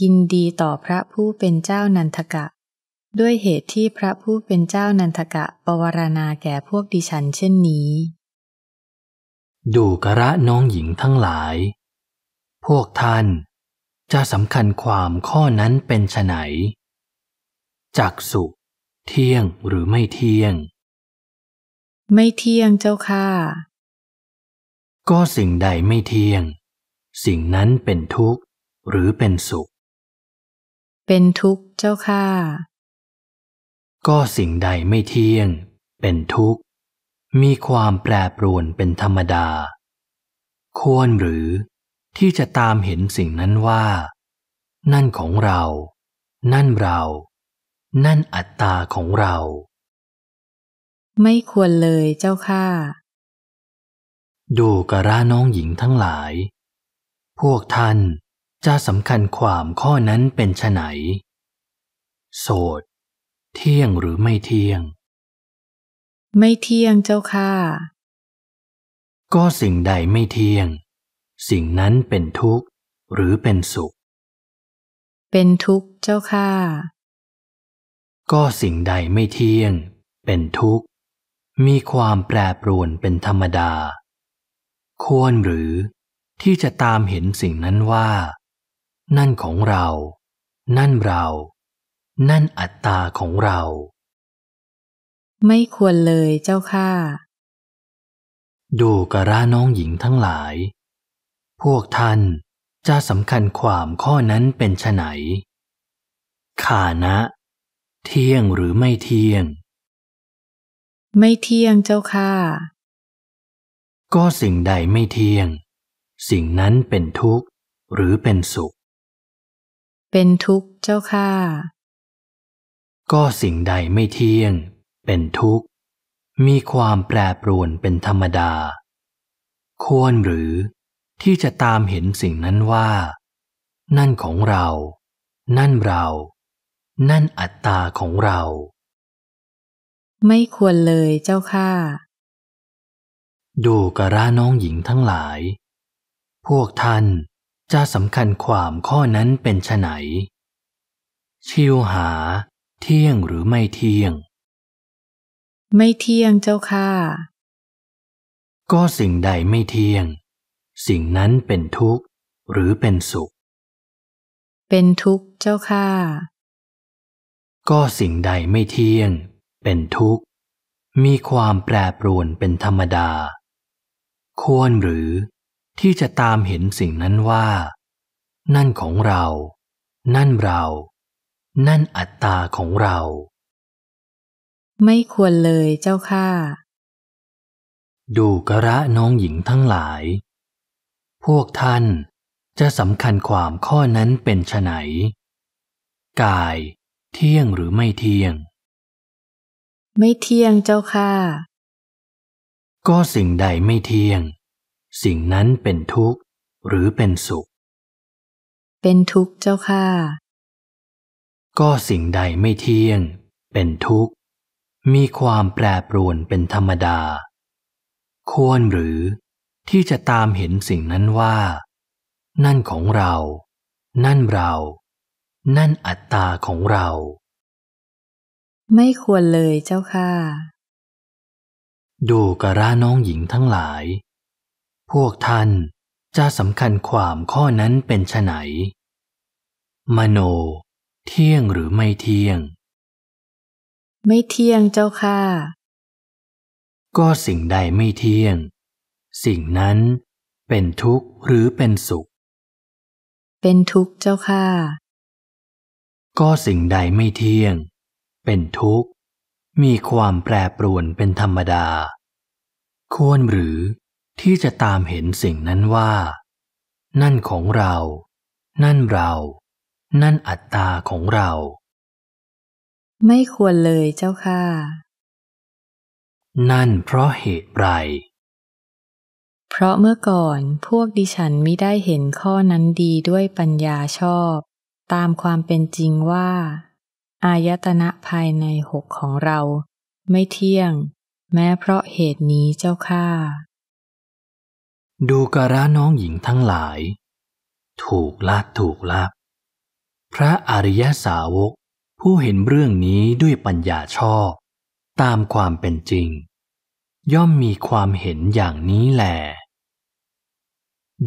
ยินดีต่อพระผู้เป็นเจ้านันทกะ ด้วยเหตุที่พระผู้เป็นเจ้านันทกะปวารณาแก่พวกดิฉันเช่นนี้ ดูกระน้องหญิงทั้งหลาย พวกท่านจะสำคัญความข้อนั้นเป็นไฉนจากสุ เที่ยง หรือไม่เที่ยงไม่เที่ยงเจ้าค่ะก็สิ่งใดไม่เที่ยง สิ่งนั้นเป็นทุกข์หรือเป็นสุข เป็นทุกข์เจ้าค่ะก็สิ่งใดไม่เที่ยง เป็นทุกข์ มีความแปรปรวนเป็นธรรมดา ควรหรือที่จะตามเห็นสิ่งนั้นว่า นั่นของเรา นั่นเรา นั่นอัตตาของเราไม่ควรเลยเจ้าค่าดูกระราน้องหญิงทั้งหลาย พวกท่านจะสำคัญความข้อนั้นเป็นไฉนโสด เที่ยงหรือไม่เที่ยง ไม่เที่ยงเจ้าค่ะก็สิ่งใดไม่เที่ยง สิ่งนั้นเป็นทุกข์หรือเป็นสุข เป็นทุกข์เจ้าค่ะก็สิ่งใดไม่เที่ยง เป็นทุกข์มีความแปรปรวนเป็นธรรมดา ควรหรือที่จะตามเห็นสิ่งนั้นว่า นั่นของเรา นั่นเรา นั่นอัตตาของเรา ไม่ควรเลยเจ้าค่าดูกระราน้องหญิงทั้งหลาย พวกท่านจะสำคัญความข้อนั้นเป็นไฉนขานะ เที่ยงหรือไม่เที่ยงไม่เที่ยงเจ้าค่ะ ก็สิ่งใดไม่เที่ยง สิ่งนั้นเป็นทุกข์หรือเป็นสุข เป็นทุกข์เจ้าค่ะ ก็สิ่งใดไม่เที่ยง เป็นทุกข์ มีความแปรปรวนเป็นธรรมดา ควรหรือที่จะตามเห็นสิ่งนั้นว่า นั่นของเรา นั่นเรา นั่นอัตตาของเราไม่ควรเลยเจ้าค่าดูกระน้องหญิงทั้งหลาย พวกท่านจะสำคัญความข้อนั้นเป็นไฉนชิวหา เที่ยงหรือไม่เที่ยง ไม่เที่ยงเจ้าค่าก็สิ่งใดไม่เที่ยง สิ่งนั้นเป็นทุกข์หรือเป็นสุข เป็นทุกข์เจ้าค่า ก็สิ่งใดไม่เที่ยงเป็นทุกข์มีความแปรปรวนเป็นธรรมดา ควรหรือที่จะตามเห็นสิ่งนั้นว่า นั่นของเรา นั่นเรา นั่นอัตตาของเรา ไม่ควรเลยเจ้าค่ะดูกระน้องหญิงทั้งหลาย พวกท่านจะสำคัญความข้อนั้นเป็นไฉนกายเที่ยงหรือไม่เที่ยงไม่เที่ยงเจ้าค่ะ ก็สิ่งใดไม่เที่ยง สิ่งนั้นเป็นทุกข์หรือเป็นสุข เป็นทุกข์เจ้าค่ะ ก็สิ่งใดไม่เที่ยง เป็นทุกข์ มีความแปรปรวนเป็นธรรมดา ควรหรือที่จะตามเห็นสิ่งนั้นว่า นั่นของเรา นั่นเรา นั่นอัตตาของเราไม่ควรเลยเจ้าค่ะดูกระราน้องหญิงทั้งหลาย พวกท่านจะสำคัญความข้อนั้นเป็นไฉนมโน เที่ยงหรือไม่เที่ยง ไม่เที่ยงเจ้าค่ะก็สิ่งใดไม่เที่ยง สิ่งนั้นเป็นทุกข์หรือเป็นสุข เป็นทุกข์เจ้าค่ะก็สิ่งใดไม่เที่ยงเป็นทุกข์ มีความแปรปรวนเป็นธรรมดา ควรหรือที่จะตามเห็นสิ่งนั้นว่า นั่นของเรานั่นเรา นั่นอัตตาของเรา ไม่ควรเลยเจ้าค่ะนั่นเพราะเหตุไรเพราะเมื่อก่อนพวกดิฉันมิได้เห็นข้อนั้นดีด้วยปัญญาชอบ ตามความเป็นจริงว่าอายตนะภายในหกของเราไม่เที่ยง แม้เพราะเหตุนี้เจ้าข้าดูกระน้องหญิงทั้งหลาย ถูกลาดถูกลาบพระอริยสาวกผู้เห็นเรื่องนี้ด้วยปัญญาชอบตามความเป็นจริง ย่อมมีความเห็นอย่างนี้แหล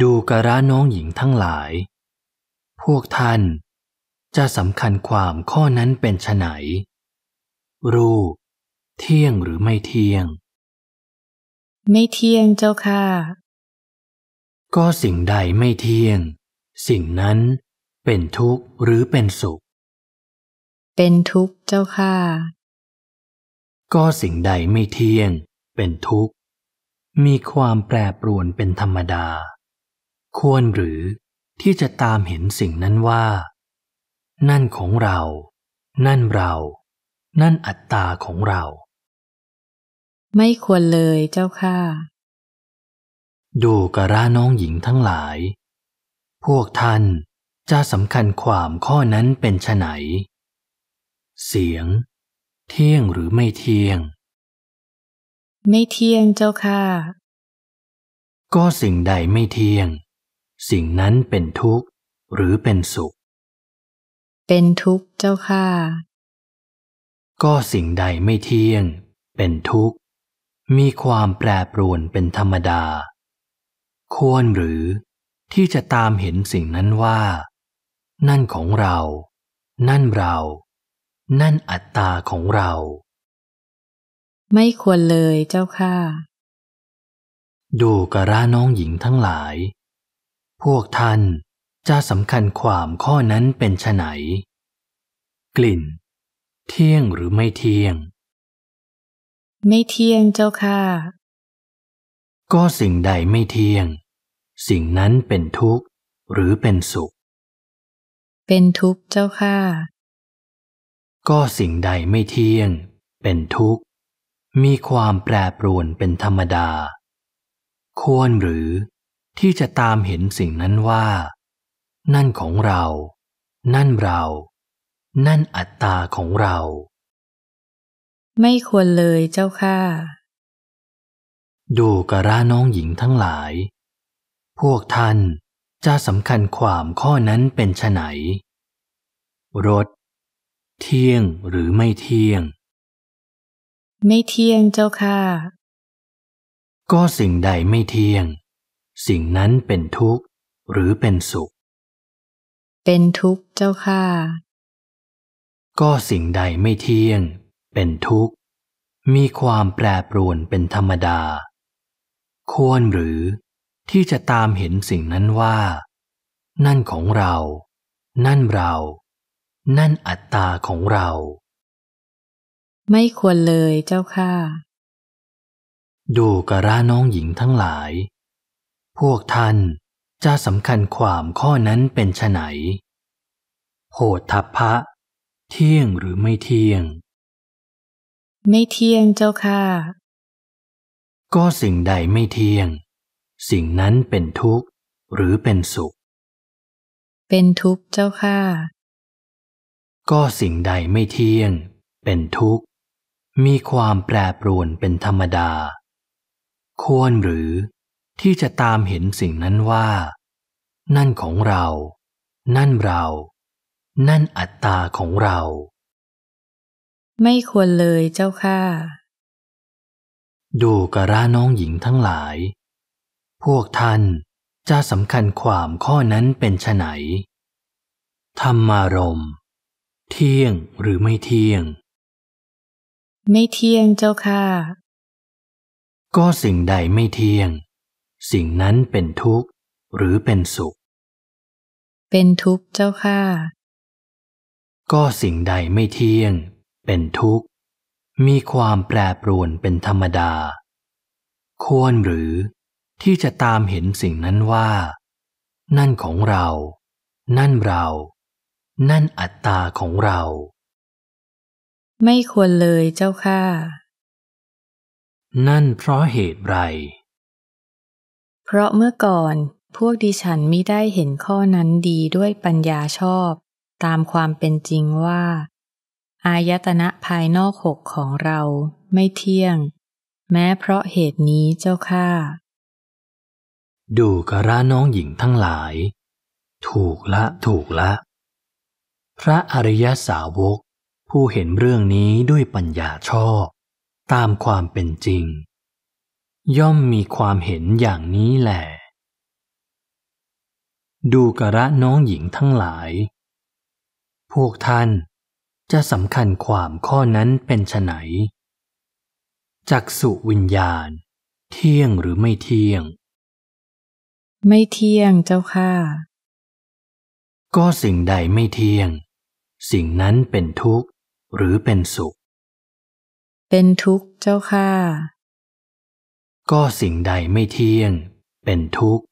ดูกระน้องหญิงทั้งหลาย พวกท่านจะสำคัญความข้อนั้นเป็นไฉนรูป เที่ยงหรือไม่เที่ยง ไม่เที่ยงเจ้าค่ะก็สิ่งใดไม่เที่ยง สิ่งนั้นเป็นทุกข์หรือเป็นสุข เป็นทุกข์ เจ้าค่ะก็สิ่งใดไม่เที่ยง เป็นทุกข์ มีความแปรปรวนเป็นธรรมดา ควรหรือที่จะตามเห็นสิ่งนั้นว่านั่นของเรา นั่นเรา นั่นอัตตาของเรา ไม่ควรเลยเจ้าค่ะ ดูกระราน้องหญิงทั้งหลาย พวกท่านจะสำคัญความข้อนั้นเป็นไฉนเสียง เที่ยงหรือไม่เที่ยง ไม่เที่ยงเจ้าค่ะ ก็สิ่งใดไม่เที่ยง สิ่งนั้นเป็นทุกข์หรือเป็นสุขเป็นทุกข์เจ้าค่ะก็สิ่งใดไม่เที่ยงเป็นทุกข์มีความแปรปรวนเป็นธรรมดา ควรหรือที่จะตามเห็นสิ่งนั้นว่า นั่นของเรานั่นเรา นั่นอัตตาของเรา ไม่ควรเลยเจ้าค่ะดูกระราน้องหญิงทั้งหลาย พวกท่านจะสำคัญความข้อนั้นเป็นไหนกลิ่น เที่ยงหรือไม่เที่ยง ไม่เที่ยงเจ้าค่ะก็สิ่งใดไม่เที่ยง สิ่งนั้นเป็นทุกข์หรือเป็นสุข เป็นทุกข์เจ้าค่ะก็สิ่งใดไม่เที่ยง เป็นทุกข์ มีความแปรปรวนเป็นธรรมดา ควรหรือที่จะตามเห็นสิ่งนั้นว่านั่นของเรา นั่นเรา นั่นอัตตาของเรา ไม่ควรเลยเจ้าค่ะ ดูกระน้องหญิงทั้งหลาย พวกท่านจะสำคัญความข้อนั้นเป็นไฉนรถ เที่ยงหรือไม่เที่ยง ไม่เที่ยงเจ้าค่ะ ก็สิ่งใดไม่เที่ยง สิ่งนั้นเป็นทุกข์หรือเป็นสุขเป็นทุกข์เจ้าค่ะก็สิ่งใดไม่เที่ยง เป็นทุกข์ มีความแปรปรวนเป็นธรรมดา ควรหรือที่จะตามเห็นสิ่งนั้นว่า นั่นของเรา นั่นเรา นั่นอัตตาของเรา ไม่ควรเลยเจ้าค่ะ ดูกระราน้องหญิงทั้งหลาย พวกท่านจะสำคัญความข้อนั้นเป็นไนโหดทัพพะ เที่ยงหรือไม่เที่ยง ไม่เที่ยงเจ้าค่ะ ก็สิ่งใดไม่เที่ยง สิ่งนั้นเป็นทุกข์หรือเป็นสุข เป็นทุกข์เจ้าค่ะ ก็สิ่งใดไม่เที่ยง เป็นทุกข์ มีความแปรปรวนเป็นธรรมดา ควรหรือที่จะตามเห็นสิ่งนั้นว่า นั่นของเรา นั่นเรา นั่นอัตตาของเรา ไม่ควรเลยเจ้าค่ะ ดูกระราน้องหญิงทั้งหลาย พวกท่านจะสำคัญความข้อนั้นเป็นไฉนธรรมารม เที่ยงหรือไม่เที่ยง ไม่เที่ยงเจ้าค่ะ ก็สิ่งใดไม่เที่ยงสิ่งนั้นเป็นทุกข์หรือเป็นสุข เป็นทุกข์เจ้าค่ะ ก็สิ่งใดไม่เที่ยง เป็นทุกข์ มีความแปรปรวนเป็นธรรมดา ควรหรือที่จะตามเห็นสิ่งนั้นว่า นั่นของเรา นั่นเรา นั่นอัตตาของเรา ไม่ควรเลยเจ้าค่ะนั่นเพราะเหตุไรเพราะเมื่อก่อนพวกดิฉันมิได้เห็นข้อนั้นดีด้วยปัญญาชอบตามความเป็นจริงว่า อายตนะภายนอกหกของเราไม่เที่ยง แม้เพราะเหตุนี้เจ้าข้าดูกระน้องหญิงทั้งหลาย ถูกละถูกละ พระอริยสาวก ผู้เห็นเรื่องนี้ด้วยปัญญาชอบ ตามความเป็นจริงย่อมมีความเห็นอย่างนี้แหละ ดูกระน้องหญิงทั้งหลาย พวกท่านจะสำคัญความข้อนั้นเป็นไฉนจักสุวิญญาณเที่ยงหรือไม่เที่ยง ไม่เที่ยงเจ้าค่ะ ก็สิ่งใดไม่เที่ยง สิ่งนั้นเป็นทุกข์หรือเป็นสุข เป็นทุกข์เจ้าค่ะก็สิ่งใดไม่เที่ยง เป็นทุกข์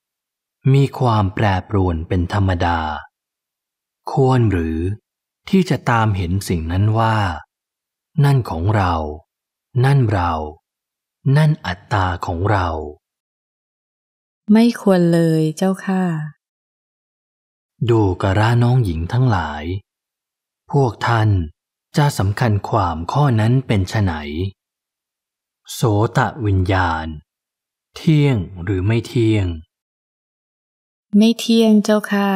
มีความแปรปรวนเป็นธรรมดา ควรหรือที่จะตามเห็นสิ่งนั้นว่า นั่นของเรา นั่นเรา นั่นอัตตาของเรา ไม่ควรเลยเจ้าค่ะ ดูกระราน้องหญิงทั้งหลาย พวกท่านจะสำคัญความข้อนั้นเป็นไฉนโสตะวิญญาณเที่ยงหรือไม่เที่ยง ไม่เที่ยงเจ้าค่ะ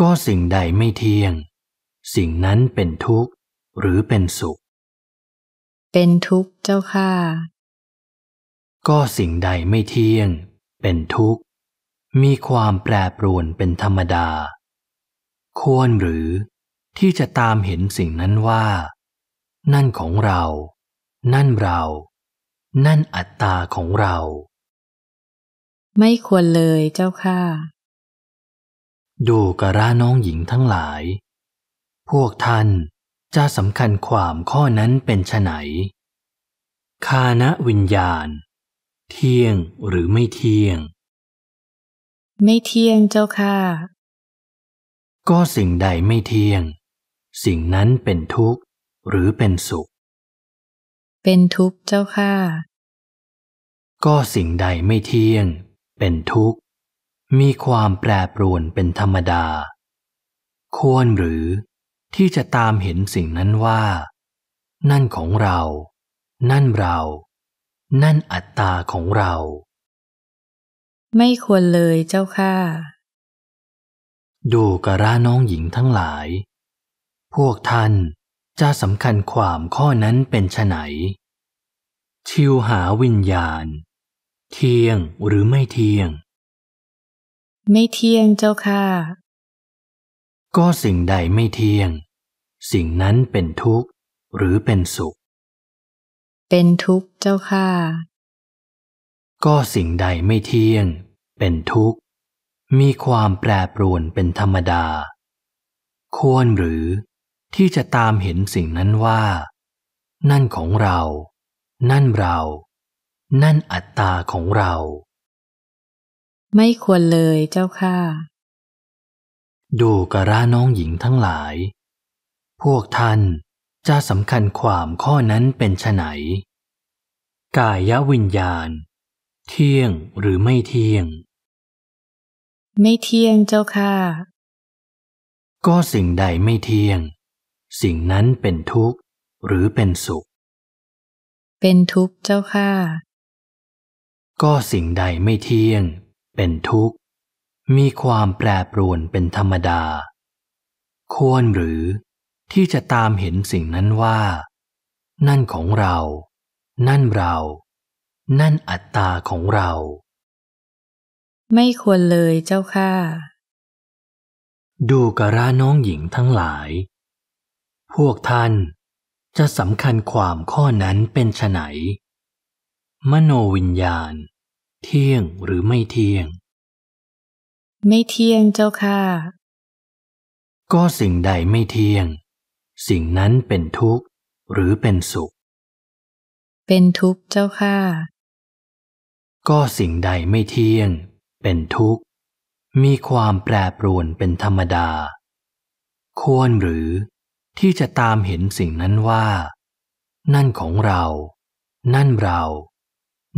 ก็สิ่งใดไม่เที่ยง สิ่งนั้นเป็นทุกข์หรือเป็นสุข เป็นทุกข์เจ้าค่ะก็สิ่งใดไม่เที่ยงเป็นทุกข์ มีความแปรปรวนเป็นธรรมดา ควรหรือที่จะตามเห็นสิ่งนั้นว่า นั่นของเรา นั่นเรานั่นอัตตาของเรา ไม่ควรเลยเจ้าค่ะดูกระราน้องหญิงทั้งหลาย พวกท่านจะสำคัญความข้อนั้นเป็นไฉนคานะวิญญาณ เที่ยงหรือไม่เที่ยง ไม่เที่ยงเจ้าค่ะก็สิ่งใดไม่เที่ยง สิ่งนั้นเป็นทุกข์หรือเป็นสุขเป็นทุกข์เจ้าค่ะก็สิ่งใดไม่เที่ยง เป็นทุกข์ มีความแปรปรวนเป็นธรรมดา ควรหรือที่จะตามเห็นสิ่งนั้นว่า นั่นของเรานั่นเรา นั่นอัตตาของเรา ไม่ควรเลยเจ้าค่ะดูกระราน้องหญิงทั้งหลาย พวกท่านจะสำคัญความข้อนั้นเป็นไฉนชิวหาวิญญาณ เที่ยงหรือไม่เที่ยง ไม่เที่ยงเจ้าค่ะ ก็สิ่งใดไม่เที่ยง สิ่งนั้นเป็นทุกข์หรือเป็นสุข เป็นทุกข์เจ้าค่ะ ก็สิ่งใดไม่เที่ยงเป็นทุกข์ มีความแปรปรวนเป็นธรรมดา ควรหรือที่จะตามเห็นสิ่งนั้นว่า นั่นของเรา นั่นเรา นั่นอัตตาของเรา ไม่ควรเลยเจ้าค่ะ ดูกระราน้องหญิงทั้งหลาย พวกท่านจะสำคัญความข้อนั้นเป็นไฉนกายวิญญาณ เที่ยงหรือไม่เที่ยง ไม่เที่ยงเจ้าค่ะ ก็สิ่งใดไม่เที่ยงสิ่งนั้นเป็นทุกข์หรือเป็นสุข เป็นทุกข์ เจ้าค่ะ ก็สิ่งใดไม่เที่ยง เป็นทุกข์ มีความแปรปรวนเป็นธรรมดา ควรหรือที่จะตามเห็นสิ่งนั้นว่า นั่นของเรา นั่นเรา นั่นอัตตาของเรา ไม่ควรเลยเจ้าค่ะ ดูกระน้องหญิงทั้งหลายพวกท่านจะสำคัญความข้อนั้นเป็นไฉนมโนวิญญาณ เที่ยงหรือไม่เที่ยง ไม่เที่ยงเจ้าค่ะ ก็สิ่งใดไม่เที่ยง สิ่งนั้นเป็นทุกข์หรือเป็นสุข เป็นทุกข์เจ้าค่ะ ก็สิ่งใดไม่เที่ยง เป็นทุกข์ มีความแปรปรวนเป็นธรรมดา ควรหรือที่จะตามเห็นสิ่งนั้นว่า นั่นของเรา นั่นเรา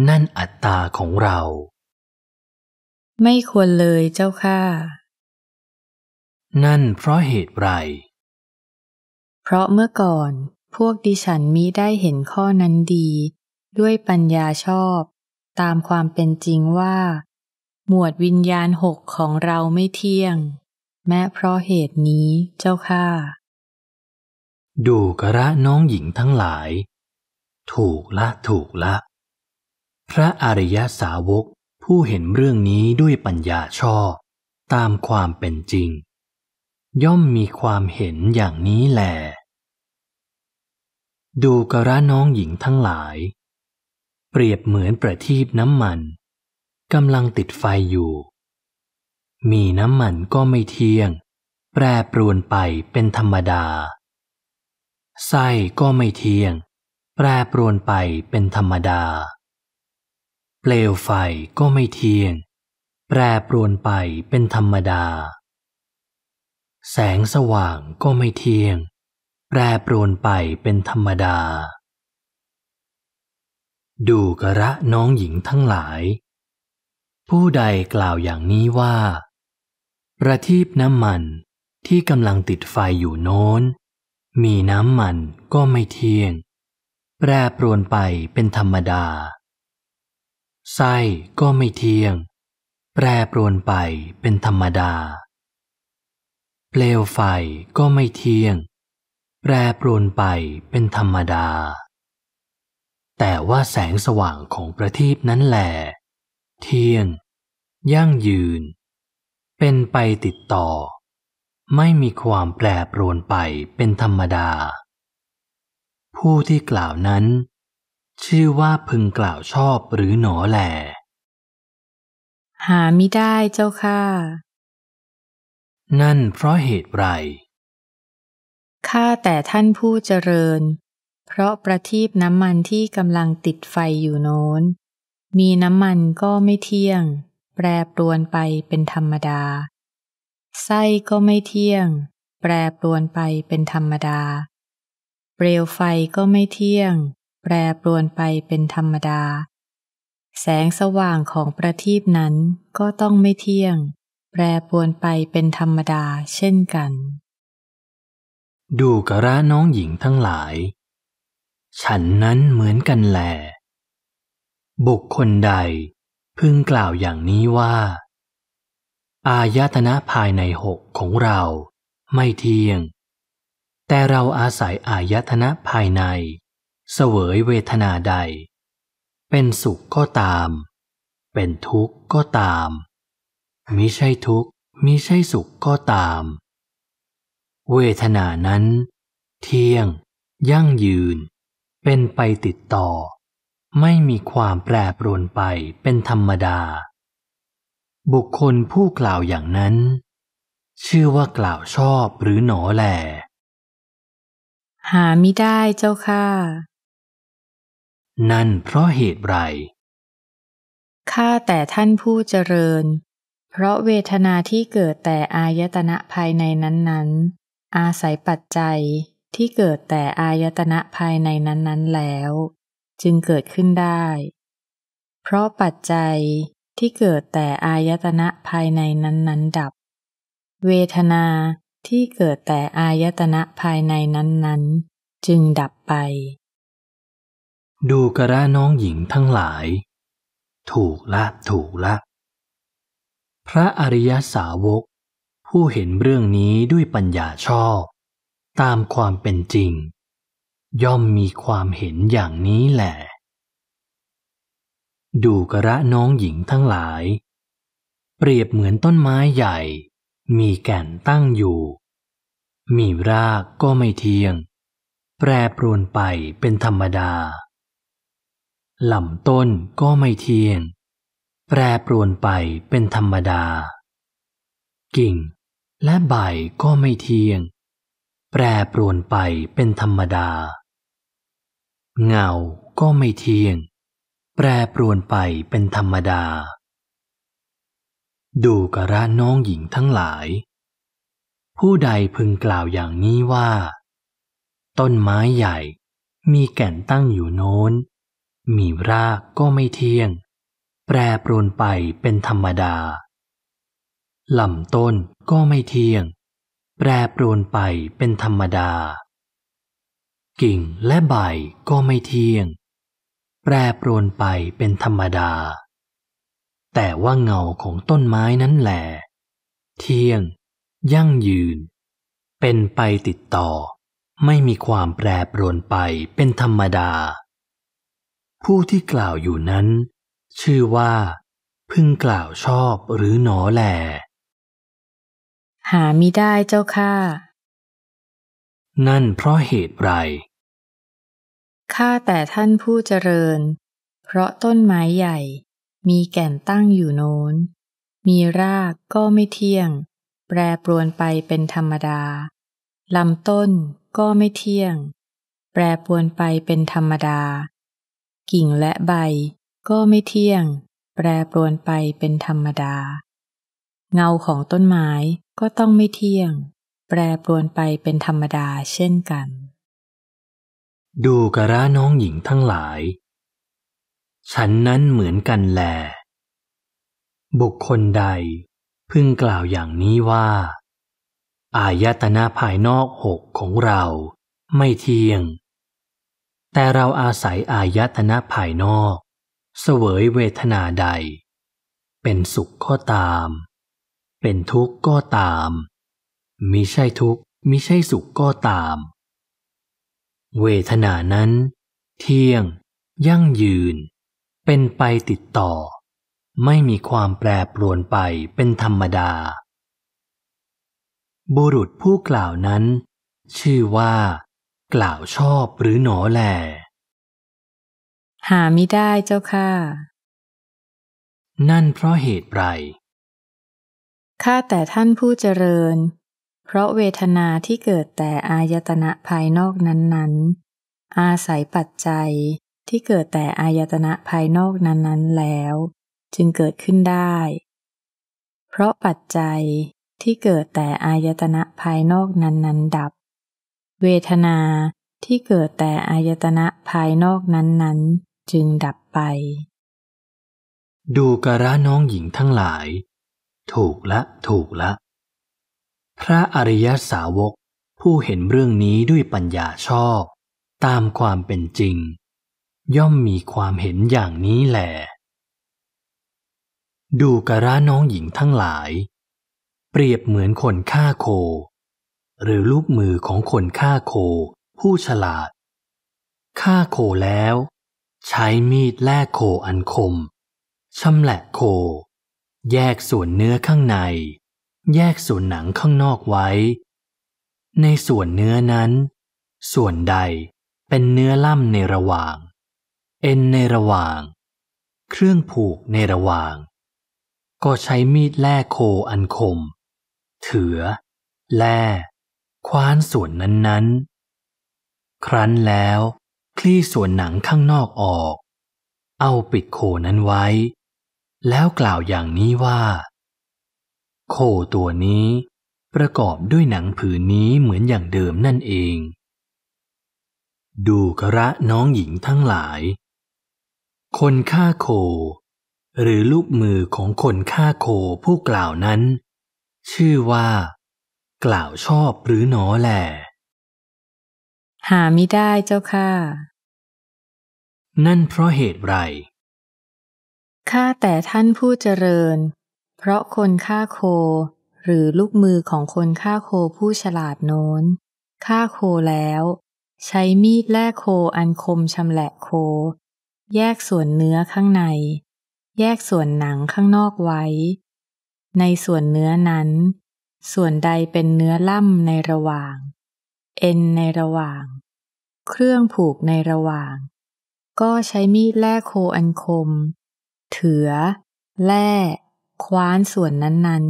นั่นอัตตาของเรา ไม่ควรเลยเจ้าค่ะ นั่นเพราะเหตุไร เพราะเมื่อก่อนพวกดิฉันมิได้เห็นข้อนั้นดี ด้วยปัญญาชอบตามความเป็นจริงว่า หมวดวิญญาณหกของเราไม่เที่ยง แม้เพราะเหตุนี้เจ้าค่ะดูกระน้องหญิงทั้งหลาย ถูกละถูกละ พระอริยสาวกผู้เห็นเรื่องนี้ด้วยปัญญาชอบตามความเป็นจริง ย่อมมีความเห็นอย่างนี้แหลดูกระน้องหญิงทั้งหลาย เปรียบเหมือนประทีปน้ำมันกำลังติดไฟอยู่ มีน้ำมันก็ไม่เที่ยง แปรปรวนไปเป็นธรรมดาไส้ก็ไม่เที่ยง แปรปรวนไปเป็นธรรมดา เปลวไฟก็ไม่เที่ยง แปรปรวนไปเป็นธรรมดา แสงสว่างก็ไม่เที่ยง แปรปรวนไปเป็นธรรมดา ดูกระน้องหญิงทั้งหลาย ผู้ใดกล่าวอย่างนี้ว่า ประทีปน้ำมันที่กำลังติดไฟอยู่โน้นมีน้ำมันก็ไม่เที่ยง แปรปรวนไปเป็นธรรมดา ไส้ก็ไม่เที่ยง แปรปรวนไปเป็นธรรมดา เปลวไฟก็ไม่เที่ยง แปรปรวนไปเป็นธรรมดา แต่ว่าแสงสว่างของประทีปนั้นแหลเที่ยงยั่งยืนเป็นไปติดต่อไม่มีความแปรปรวนไปเป็นธรรมดา ผู้ที่กล่าวนั้น ชื่อว่าพึงกล่าวชอบหรือหนอแหลหาไม่ได้เจ้าค่ะนั่นเพราะเหตุไรข้าแต่ท่านผู้เจริญ เพราะประทีปน้ำมันที่กำลังติดไฟอยู่โน้นมีน้ำมันก็ไม่เที่ยง แปรปรวนไปเป็นธรรมดาไส้ก็ไม่เที่ยง แปรปรวนไปเป็นธรรมดา เปลวไฟก็ไม่เที่ยง แปรปรวนไปเป็นธรรมดา แสงสว่างของประทีปนั้นก็ต้องไม่เที่ยง แปรปรวนไปเป็นธรรมดาเช่นกัน ดูกระน้องหญิงทั้งหลาย ฉันนั้นเหมือนกันแหลบุคคลใด พึงกล่าวอย่างนี้ว่าอายตนะภายในหกของเราไม่เที่ยง แต่เราอาศัยอายตนะภายใน เสวยเวทนาใด เป็นสุขก็ตาม เป็นทุกข์ก็ตาม มิใช่ทุกข์มิใช่สุขก็ตาม เวทนานั้น เที่ยง ยั่งยืน เป็นไปติดต่อ ไม่มีความแปรปรวนไปเป็นธรรมดาบุคคลผู้กล่าวอย่างนั้น ชื่อว่ากล่าวชอบหรือหนอแหลหาไม่ได้เจ้าค่ะนั่นเพราะเหตุไร ข้าแต่ท่านผู้เจริญ เพราะเวทนาที่เกิดแต่อายตนะภายในนั้นๆอาศัยปัจจัยที่เกิดแต่อายตนะภายในนั้นๆแล้ว จึงเกิดขึ้นได้ เพราะปัจจัยที่เกิดแต่อายตนะภายในนั้นๆดับ เวทนาที่เกิดแต่อายตนะภายในนั้นๆจึงดับไป ดูกระน้องหญิงทั้งหลายถูกละ ถูกละ พระอริยสาวก ผู้เห็นเรื่องนี้ด้วยปัญญาชอบตามความเป็นจริง ย่อมมีความเห็นอย่างนี้แหละดูกระน้องหญิงทั้งหลาย เปรียบเหมือนต้นไม้ใหญ่ มีแก่นตั้งอยู่ มีรากก็ไม่เทียง แปรปรวนไปเป็นธรรมดาลำต้นก็ไม่เทียง แปรปรวนไปเป็นธรรมดา กิ่ง และใบก็ไม่เทียง แปรปรวนไปเป็นธรรมดา เงา ก็ไม่เทียงแปรปรวนไปเป็นธรรมดา ดูกระน้องหญิงทั้งหลาย ผู้ใดพึงกล่าวอย่างนี้ว่า ต้นไม้ใหญ่ มีแก่นตั้งอยู่โน้น มีรากก็ไม่เที่ยง แปรปรวนไปเป็นธรรมดาลำต้นก็ไม่เที่ยง แปรปรวนไปเป็นธรรมดา กิ่งและใบก็ไม่เที่ยงแปรปรวนไปเป็นธรรมดา แต่ว่าเงาของต้นไม้นั้นแหละเที่ยง ยั่งยืน เป็นไปติดต่อ ไม่มีความแปรปรวนไปเป็นธรรมดา ผู้ที่กล่าวอยู่นั้น ชื่อว่า พึ่งกล่าวชอบหรือหนอแหลหามิได้เจ้าค่ะ นั่นเพราะเหตุไรข้าแต่ท่านผู้เจริญ เพราะต้นไม้ใหญ่ มีแก่นตั้งอยู่โน้น มีรากก็ไม่เที่ยง แปรปรวนไปเป็นธรรมดา ลำต้นก็ไม่เที่ยง แปรปรวนไปเป็นธรรมดา กิ่งและใบก็ไม่เที่ยง แปรปรวนไปเป็นธรรมดา เงาของต้นไม้ก็ต้องไม่เที่ยง แปรปรวนไปเป็นธรรมดาเช่นกันดูกระน้องหญิงทั้งหลาย ฉันนั้นเหมือนกันแล บุคคลใด พึงกล่าวอย่างนี้ว่า อายตนะภายนอกหกของเราไม่เที่ยง แต่เราอาศัยอายตนะภายนอก เสวยเวทนาใด เป็นสุขก็ตาม เป็นทุกข์ก็ตามมิใช่ทุกข์มิใช่สุขก็ตามเวทนานั้น เที่ยง ยั่งยืน เป็นไปติดต่อ ไม่มีความแปรปรวนไปเป็นธรรมดา บุรุษผู้กล่าวนั้น ชื่อว่า กล่าวชอบหรือหนอแลหาไม่ได้เจ้าค่ะนั่นเพราะเหตุไรข้าแต่ท่านผู้เจริญเพราะเวทนาที่เกิดแต่อายตนะภายนอกนั้นๆ อาศัยปัจจัยที่เกิดแต่อายตนะภายนอกนั้นๆแล้ว จึงเกิดขึ้นได้ เพราะปัจจัยที่เกิดแต่อายตนะภายนอกนั้นๆดับ เวทนาที่เกิดแต่อายตนะภายนอกนั้นๆจึงดับไป ดูกระน้องหญิงทั้งหลายถูกละถูกละพระอริยสาวกผู้เห็นเรื่องนี้ด้วยปัญญาชอบตามความเป็นจริง ย่อมมีความเห็นอย่างนี้แหลดูกระน้องหญิงทั้งหลาย เปรียบเหมือนคนฆ่าโค หรือลูกมือของคนฆ่าโค ผู้ฉลาดฆ่าโคแล้ว ใช้มีดแล่โคอันคมชำแหละโค แยกส่วนเนื้อข้างในแยกส่วนหนังข้างนอกไว้ ในส่วนเนื้อนั้น ส่วนใดเป็นเนื้อล่ำในระหว่าง เอ็นในระหว่าง เครื่องผูกในระหว่าง ก็ใช้มีดแล่โคอันคมเถือ แล่ คว้านส่วนนั้น ๆ ครั้นแล้ว คลี่ส่วนหนังข้างนอกออก เอาปิดโคนั้นไว้ แล้วกล่าวอย่างนี้ว่าโคตัวนี้ประกอบด้วยหนังผืนนี้เหมือนอย่างเดิมนั่นเอง ดูกระน้องหญิงทั้งหลาย คนฆ่าโคหรือลูกมือของคนฆ่าโคผู้กล่าวนั้น ชื่อว่า กล่าวชอบหรือหนอแหลหาไม่ได้เจ้าค่ะ นั่นเพราะเหตุไรข้าแต่ท่านผู้เจริญเพราะคนฆ่าโค หรือลูกมือของคนฆ่าโคผู้ฉลาดโน้นฆ่าโคแล้ว ใช้มีดแล่โคอันคมชำแหละโค แยกส่วนเนื้อข้างใน แยกส่วนหนังข้างนอกไว้ ในส่วนเนื้อนั้น ส่วนใดเป็นเนื้อล่ำในระหว่างเอ็นในระหว่าง เครื่องผูกในระหว่าง ก็ใช้มีดแล่โคอันคม เถือแล่คว้านส่วนนั้น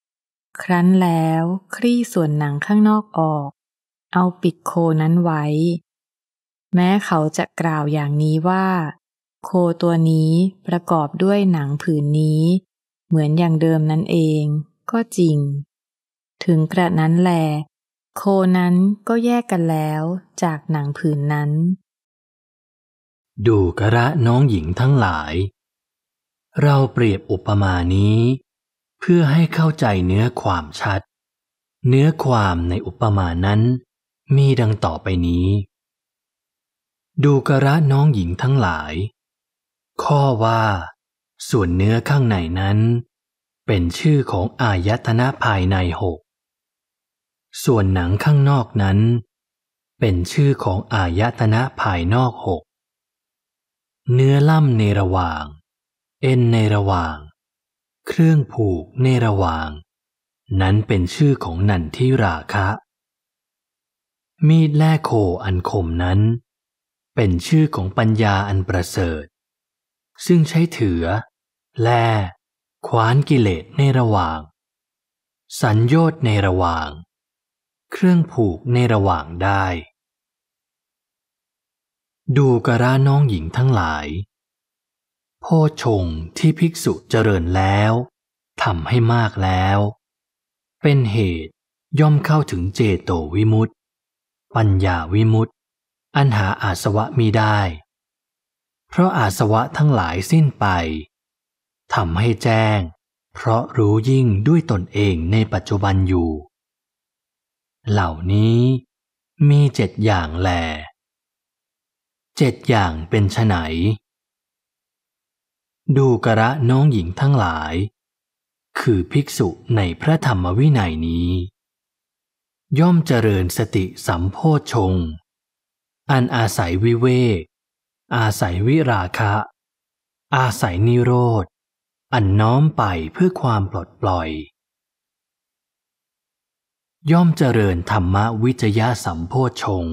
ๆ ครั้นแล้วคลี่ส่วนหนังข้างนอกออก เอาปิดโคนั้นไว้ แม้เขาจะกล่าวอย่างนี้ว่า โคตัวนี้ประกอบด้วยหนังผืนนี้ เหมือนอย่างเดิมนั่นเองก็จริง ถึงกระนั้นแล โคนั้นก็แยกกันแล้วจากหนังผืนนั้น ดูกระน้องหญิงทั้งหลายเราเปรียบอุปมานี้ เพื่อให้เข้าใจเนื้อความชัด เนื้อความในอุปมานั้นมีดังต่อไปนี้ ดูกระน้องหญิงทั้งหลาย ข้อว่า ส่วนเนื้อข้างในนั้น เป็นชื่อของอายตนะภายในหกส่วนหนังข้างนอกนั้น เป็นชื่อของอายตนะภายนอกหกเนื้อล่ำในระหว่างเอ็นในระหว่างเครื่องผูกในระหว่างนั้นเป็นชื่อของนันทิราคะ มีดแล่โคอันคมนั้น เป็นชื่อของปัญญาอันประเสริฐ ซึ่งใช้เถือ แลขวานกิเลสในระหว่าง สัญญน์ในระหว่าง เครื่องผูกในระหว่างได้ ดูกระราน้องหญิงทั้งหลายพ่อชงที่ภิกษุเจริญแล้วทำให้มากแล้ว เป็นเหตุย่อมเข้าถึงเจโตวิมุตติ ปัญญาวิมุตติอันหาอาสวะมีได้ เพราะอาสวะทั้งหลายสิ้นไปทำให้แจ้งเพราะรู้ยิ่งด้วยตนเองในปัจจุบันอยู่ เหล่านี้มีเจ็ดอย่างแลเจ็ดอย่างเป็นไฉนดูกระน้องหญิงทั้งหลาย คือภิกษุในพระธรรมวินัยนี้ ย่อมเจริญสติสัมโพชง อันอาศัยวิเวก อาศัยวิราคะ อาศัยนิโรธ อันน้อมไปเพื่อความปลดปล่อย ย่อมเจริญธรรมวิจยะสัมโพชง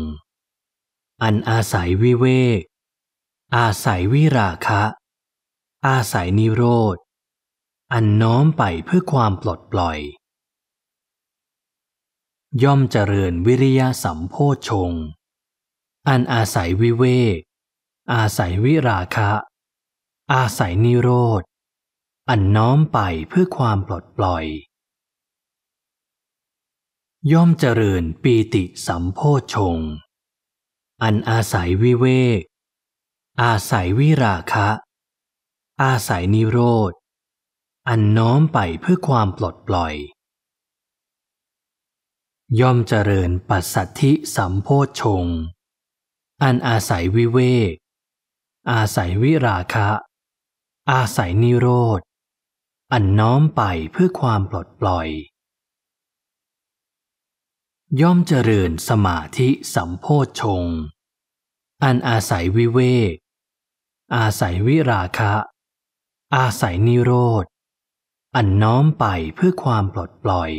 อันอาศัยวิเวก อาศัยวิราคะอาศัยนิโรธ อันน้อมไปเพื่อความปลดปล่อย ย่อมเจริญวิริยะสัมโพชง อันอาศัยวิเวก อาศัยวิราคะ อาศัยนิโรธ อันน้อมไปเพื่อความปลดปล่อย ย่อมเจริญปีติสัมโพชง อันอาศัยวิเวก อาศัยวิราคะอาศัยนิโรธ อันน้อมไปเพื่อความปลดปล่อย ย่อมเจริญปัสสัทธิสัมโพชฌงอันอาศัยวิเวก อาศัยวิราคะ อาศัยนิโรธ อันน้อมไปเพื่อความปลดปล่อย ย่อมเจริญสมาธิสัมโพชฌงอันอาศัยวิเวก อาศัยวิราคะอาศัยนิโรธ อันน้อมไปเพื่อความปลดปล่อย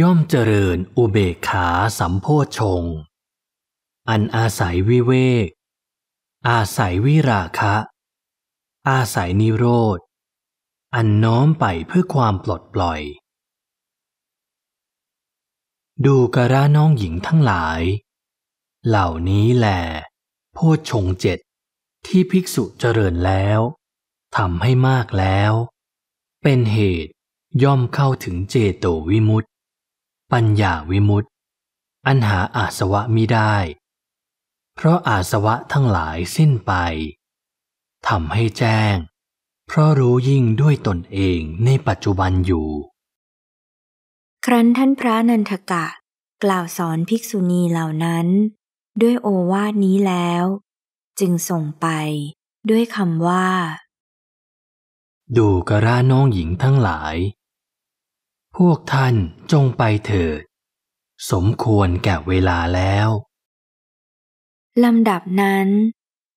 ย่อมเจริญอุเบกขา สัมโพชง อันอาศัยวิเวก อาศัยวิราคะ อาศัยนิโรธ อันน้อมไปเพื่อความปลดปล่อย ดูกระร้าน้องหญิงทั้งหลาย เหล่านี้แหละโพชงเจ็ดที่ภิกษุเจริญแล้วทำให้มากแล้ว เป็นเหตุย่อมเข้าถึงเจโตวิมุตติปัญญาวิมุตติอันหาอาสวะมิได้ เพราะอาสวะทั้งหลายสิ้นไปทำให้แจ้ง เพราะรู้ยิ่งด้วยตนเองในปัจจุบันอยู่ ครั้นท่านพระนันทกะ กล่าวสอนภิกษุณีเหล่านั้น ด้วยโอวาทนี้แล้วจึงส่งไปด้วยคำว่า ดูกระน้องหญิงทั้งหลาย พวกท่านจงไปเถิด สมควรแก่เวลาแล้วลำดับนั้น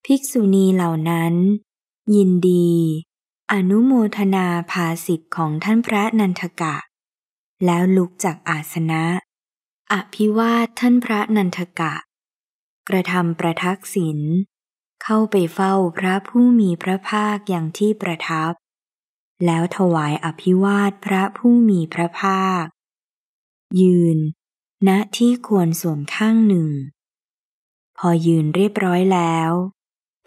ภิกษุณีเหล่านั้น ยินดี อนุโมทนาภาสิทธิ์ของท่านพระนันทกะ แล้วลุกจากอาสนะ อภิวาทท่านพระนันทกะ กระทำประทักษิณเข้าไปเฝ้าพระผู้มีพระภาคอย่างที่ประทับ แล้วถวายอภิวาทพระผู้มีพระภาค ยืน ณที่ควรส่วนข้างหนึ่ง พอยืนเรียบร้อยแล้ว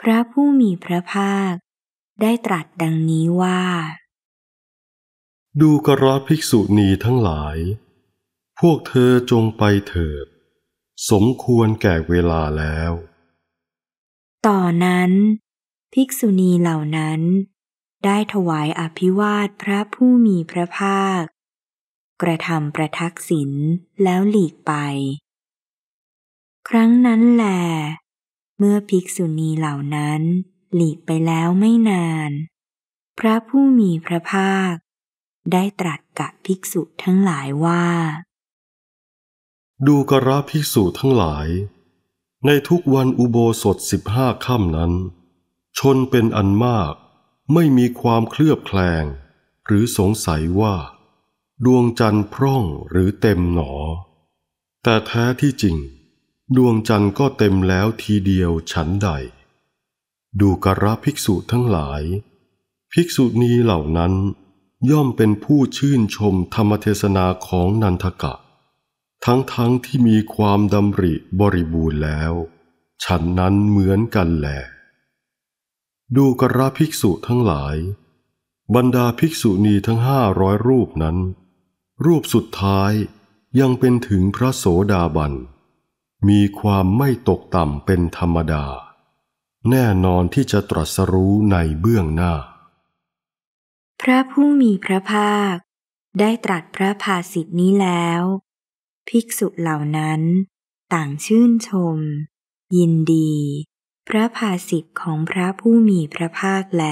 พระผู้มีพระภาคได้ตรัสดังนี้ว่า ดูกรรภิกษุณีทั้งหลาย พวกเธอจงไปเถิดสมควรแก่เวลาแล้วต่อนั้น ภิกษุณีเหล่านั้น ได้ถวายอภิวาทพระผู้มีพระภาค กระทำประทักษิณแล้วหลีกไป ครั้งนั้นแหลเมื่อภิกษุณีเหล่านั้นหลีกไปแล้วไม่นาน พระผู้มีพระภาค ได้ตรัสกับภิกษุทั้งหลายว่า ดูกระภิกษุทั้งหลายในทุกวันอุโบสถสิบห้าค่ำนั้น ชนเป็นอันมาก ไม่มีความเคลือบแคลงหรือสงสัยว่า ดวงจันทร์พร่องหรือเต็มหนอ แต่แท้ที่จริง ดวงจันทร์ก็เต็มแล้วทีเดียวฉันใด ดูกระภิกษุทั้งหลาย ภิกษุณีเหล่านั้น ย่อมเป็นผู้ชื่นชมธรรมเทศนาของนันทกะทั้งๆทที่มีความดำริบริบูรณ์แล้ว ฉันนั้นเหมือนกันแหละ ดูกระภิกษุทั้งหลาย บรรดาภิกษุณีทั้งห้าร้อยรูปนั้น รูปสุดท้ายยังเป็นถึงพระโสดาบัน มีความไม่ตกต่ำเป็นธรรมดา แน่นอนที่จะตรัสรู้ในเบื้องหน้า พระผู้มีพระภาคได้ตรัสพระภาสิทธินี้แล้วภิกษุเหล่านั้น ต่างชื่นชม ยินดี พระภาสิทธิ์ของพระผู้มีพระภาคแล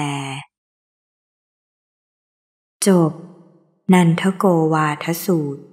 จบ นันทโกวาทสูตร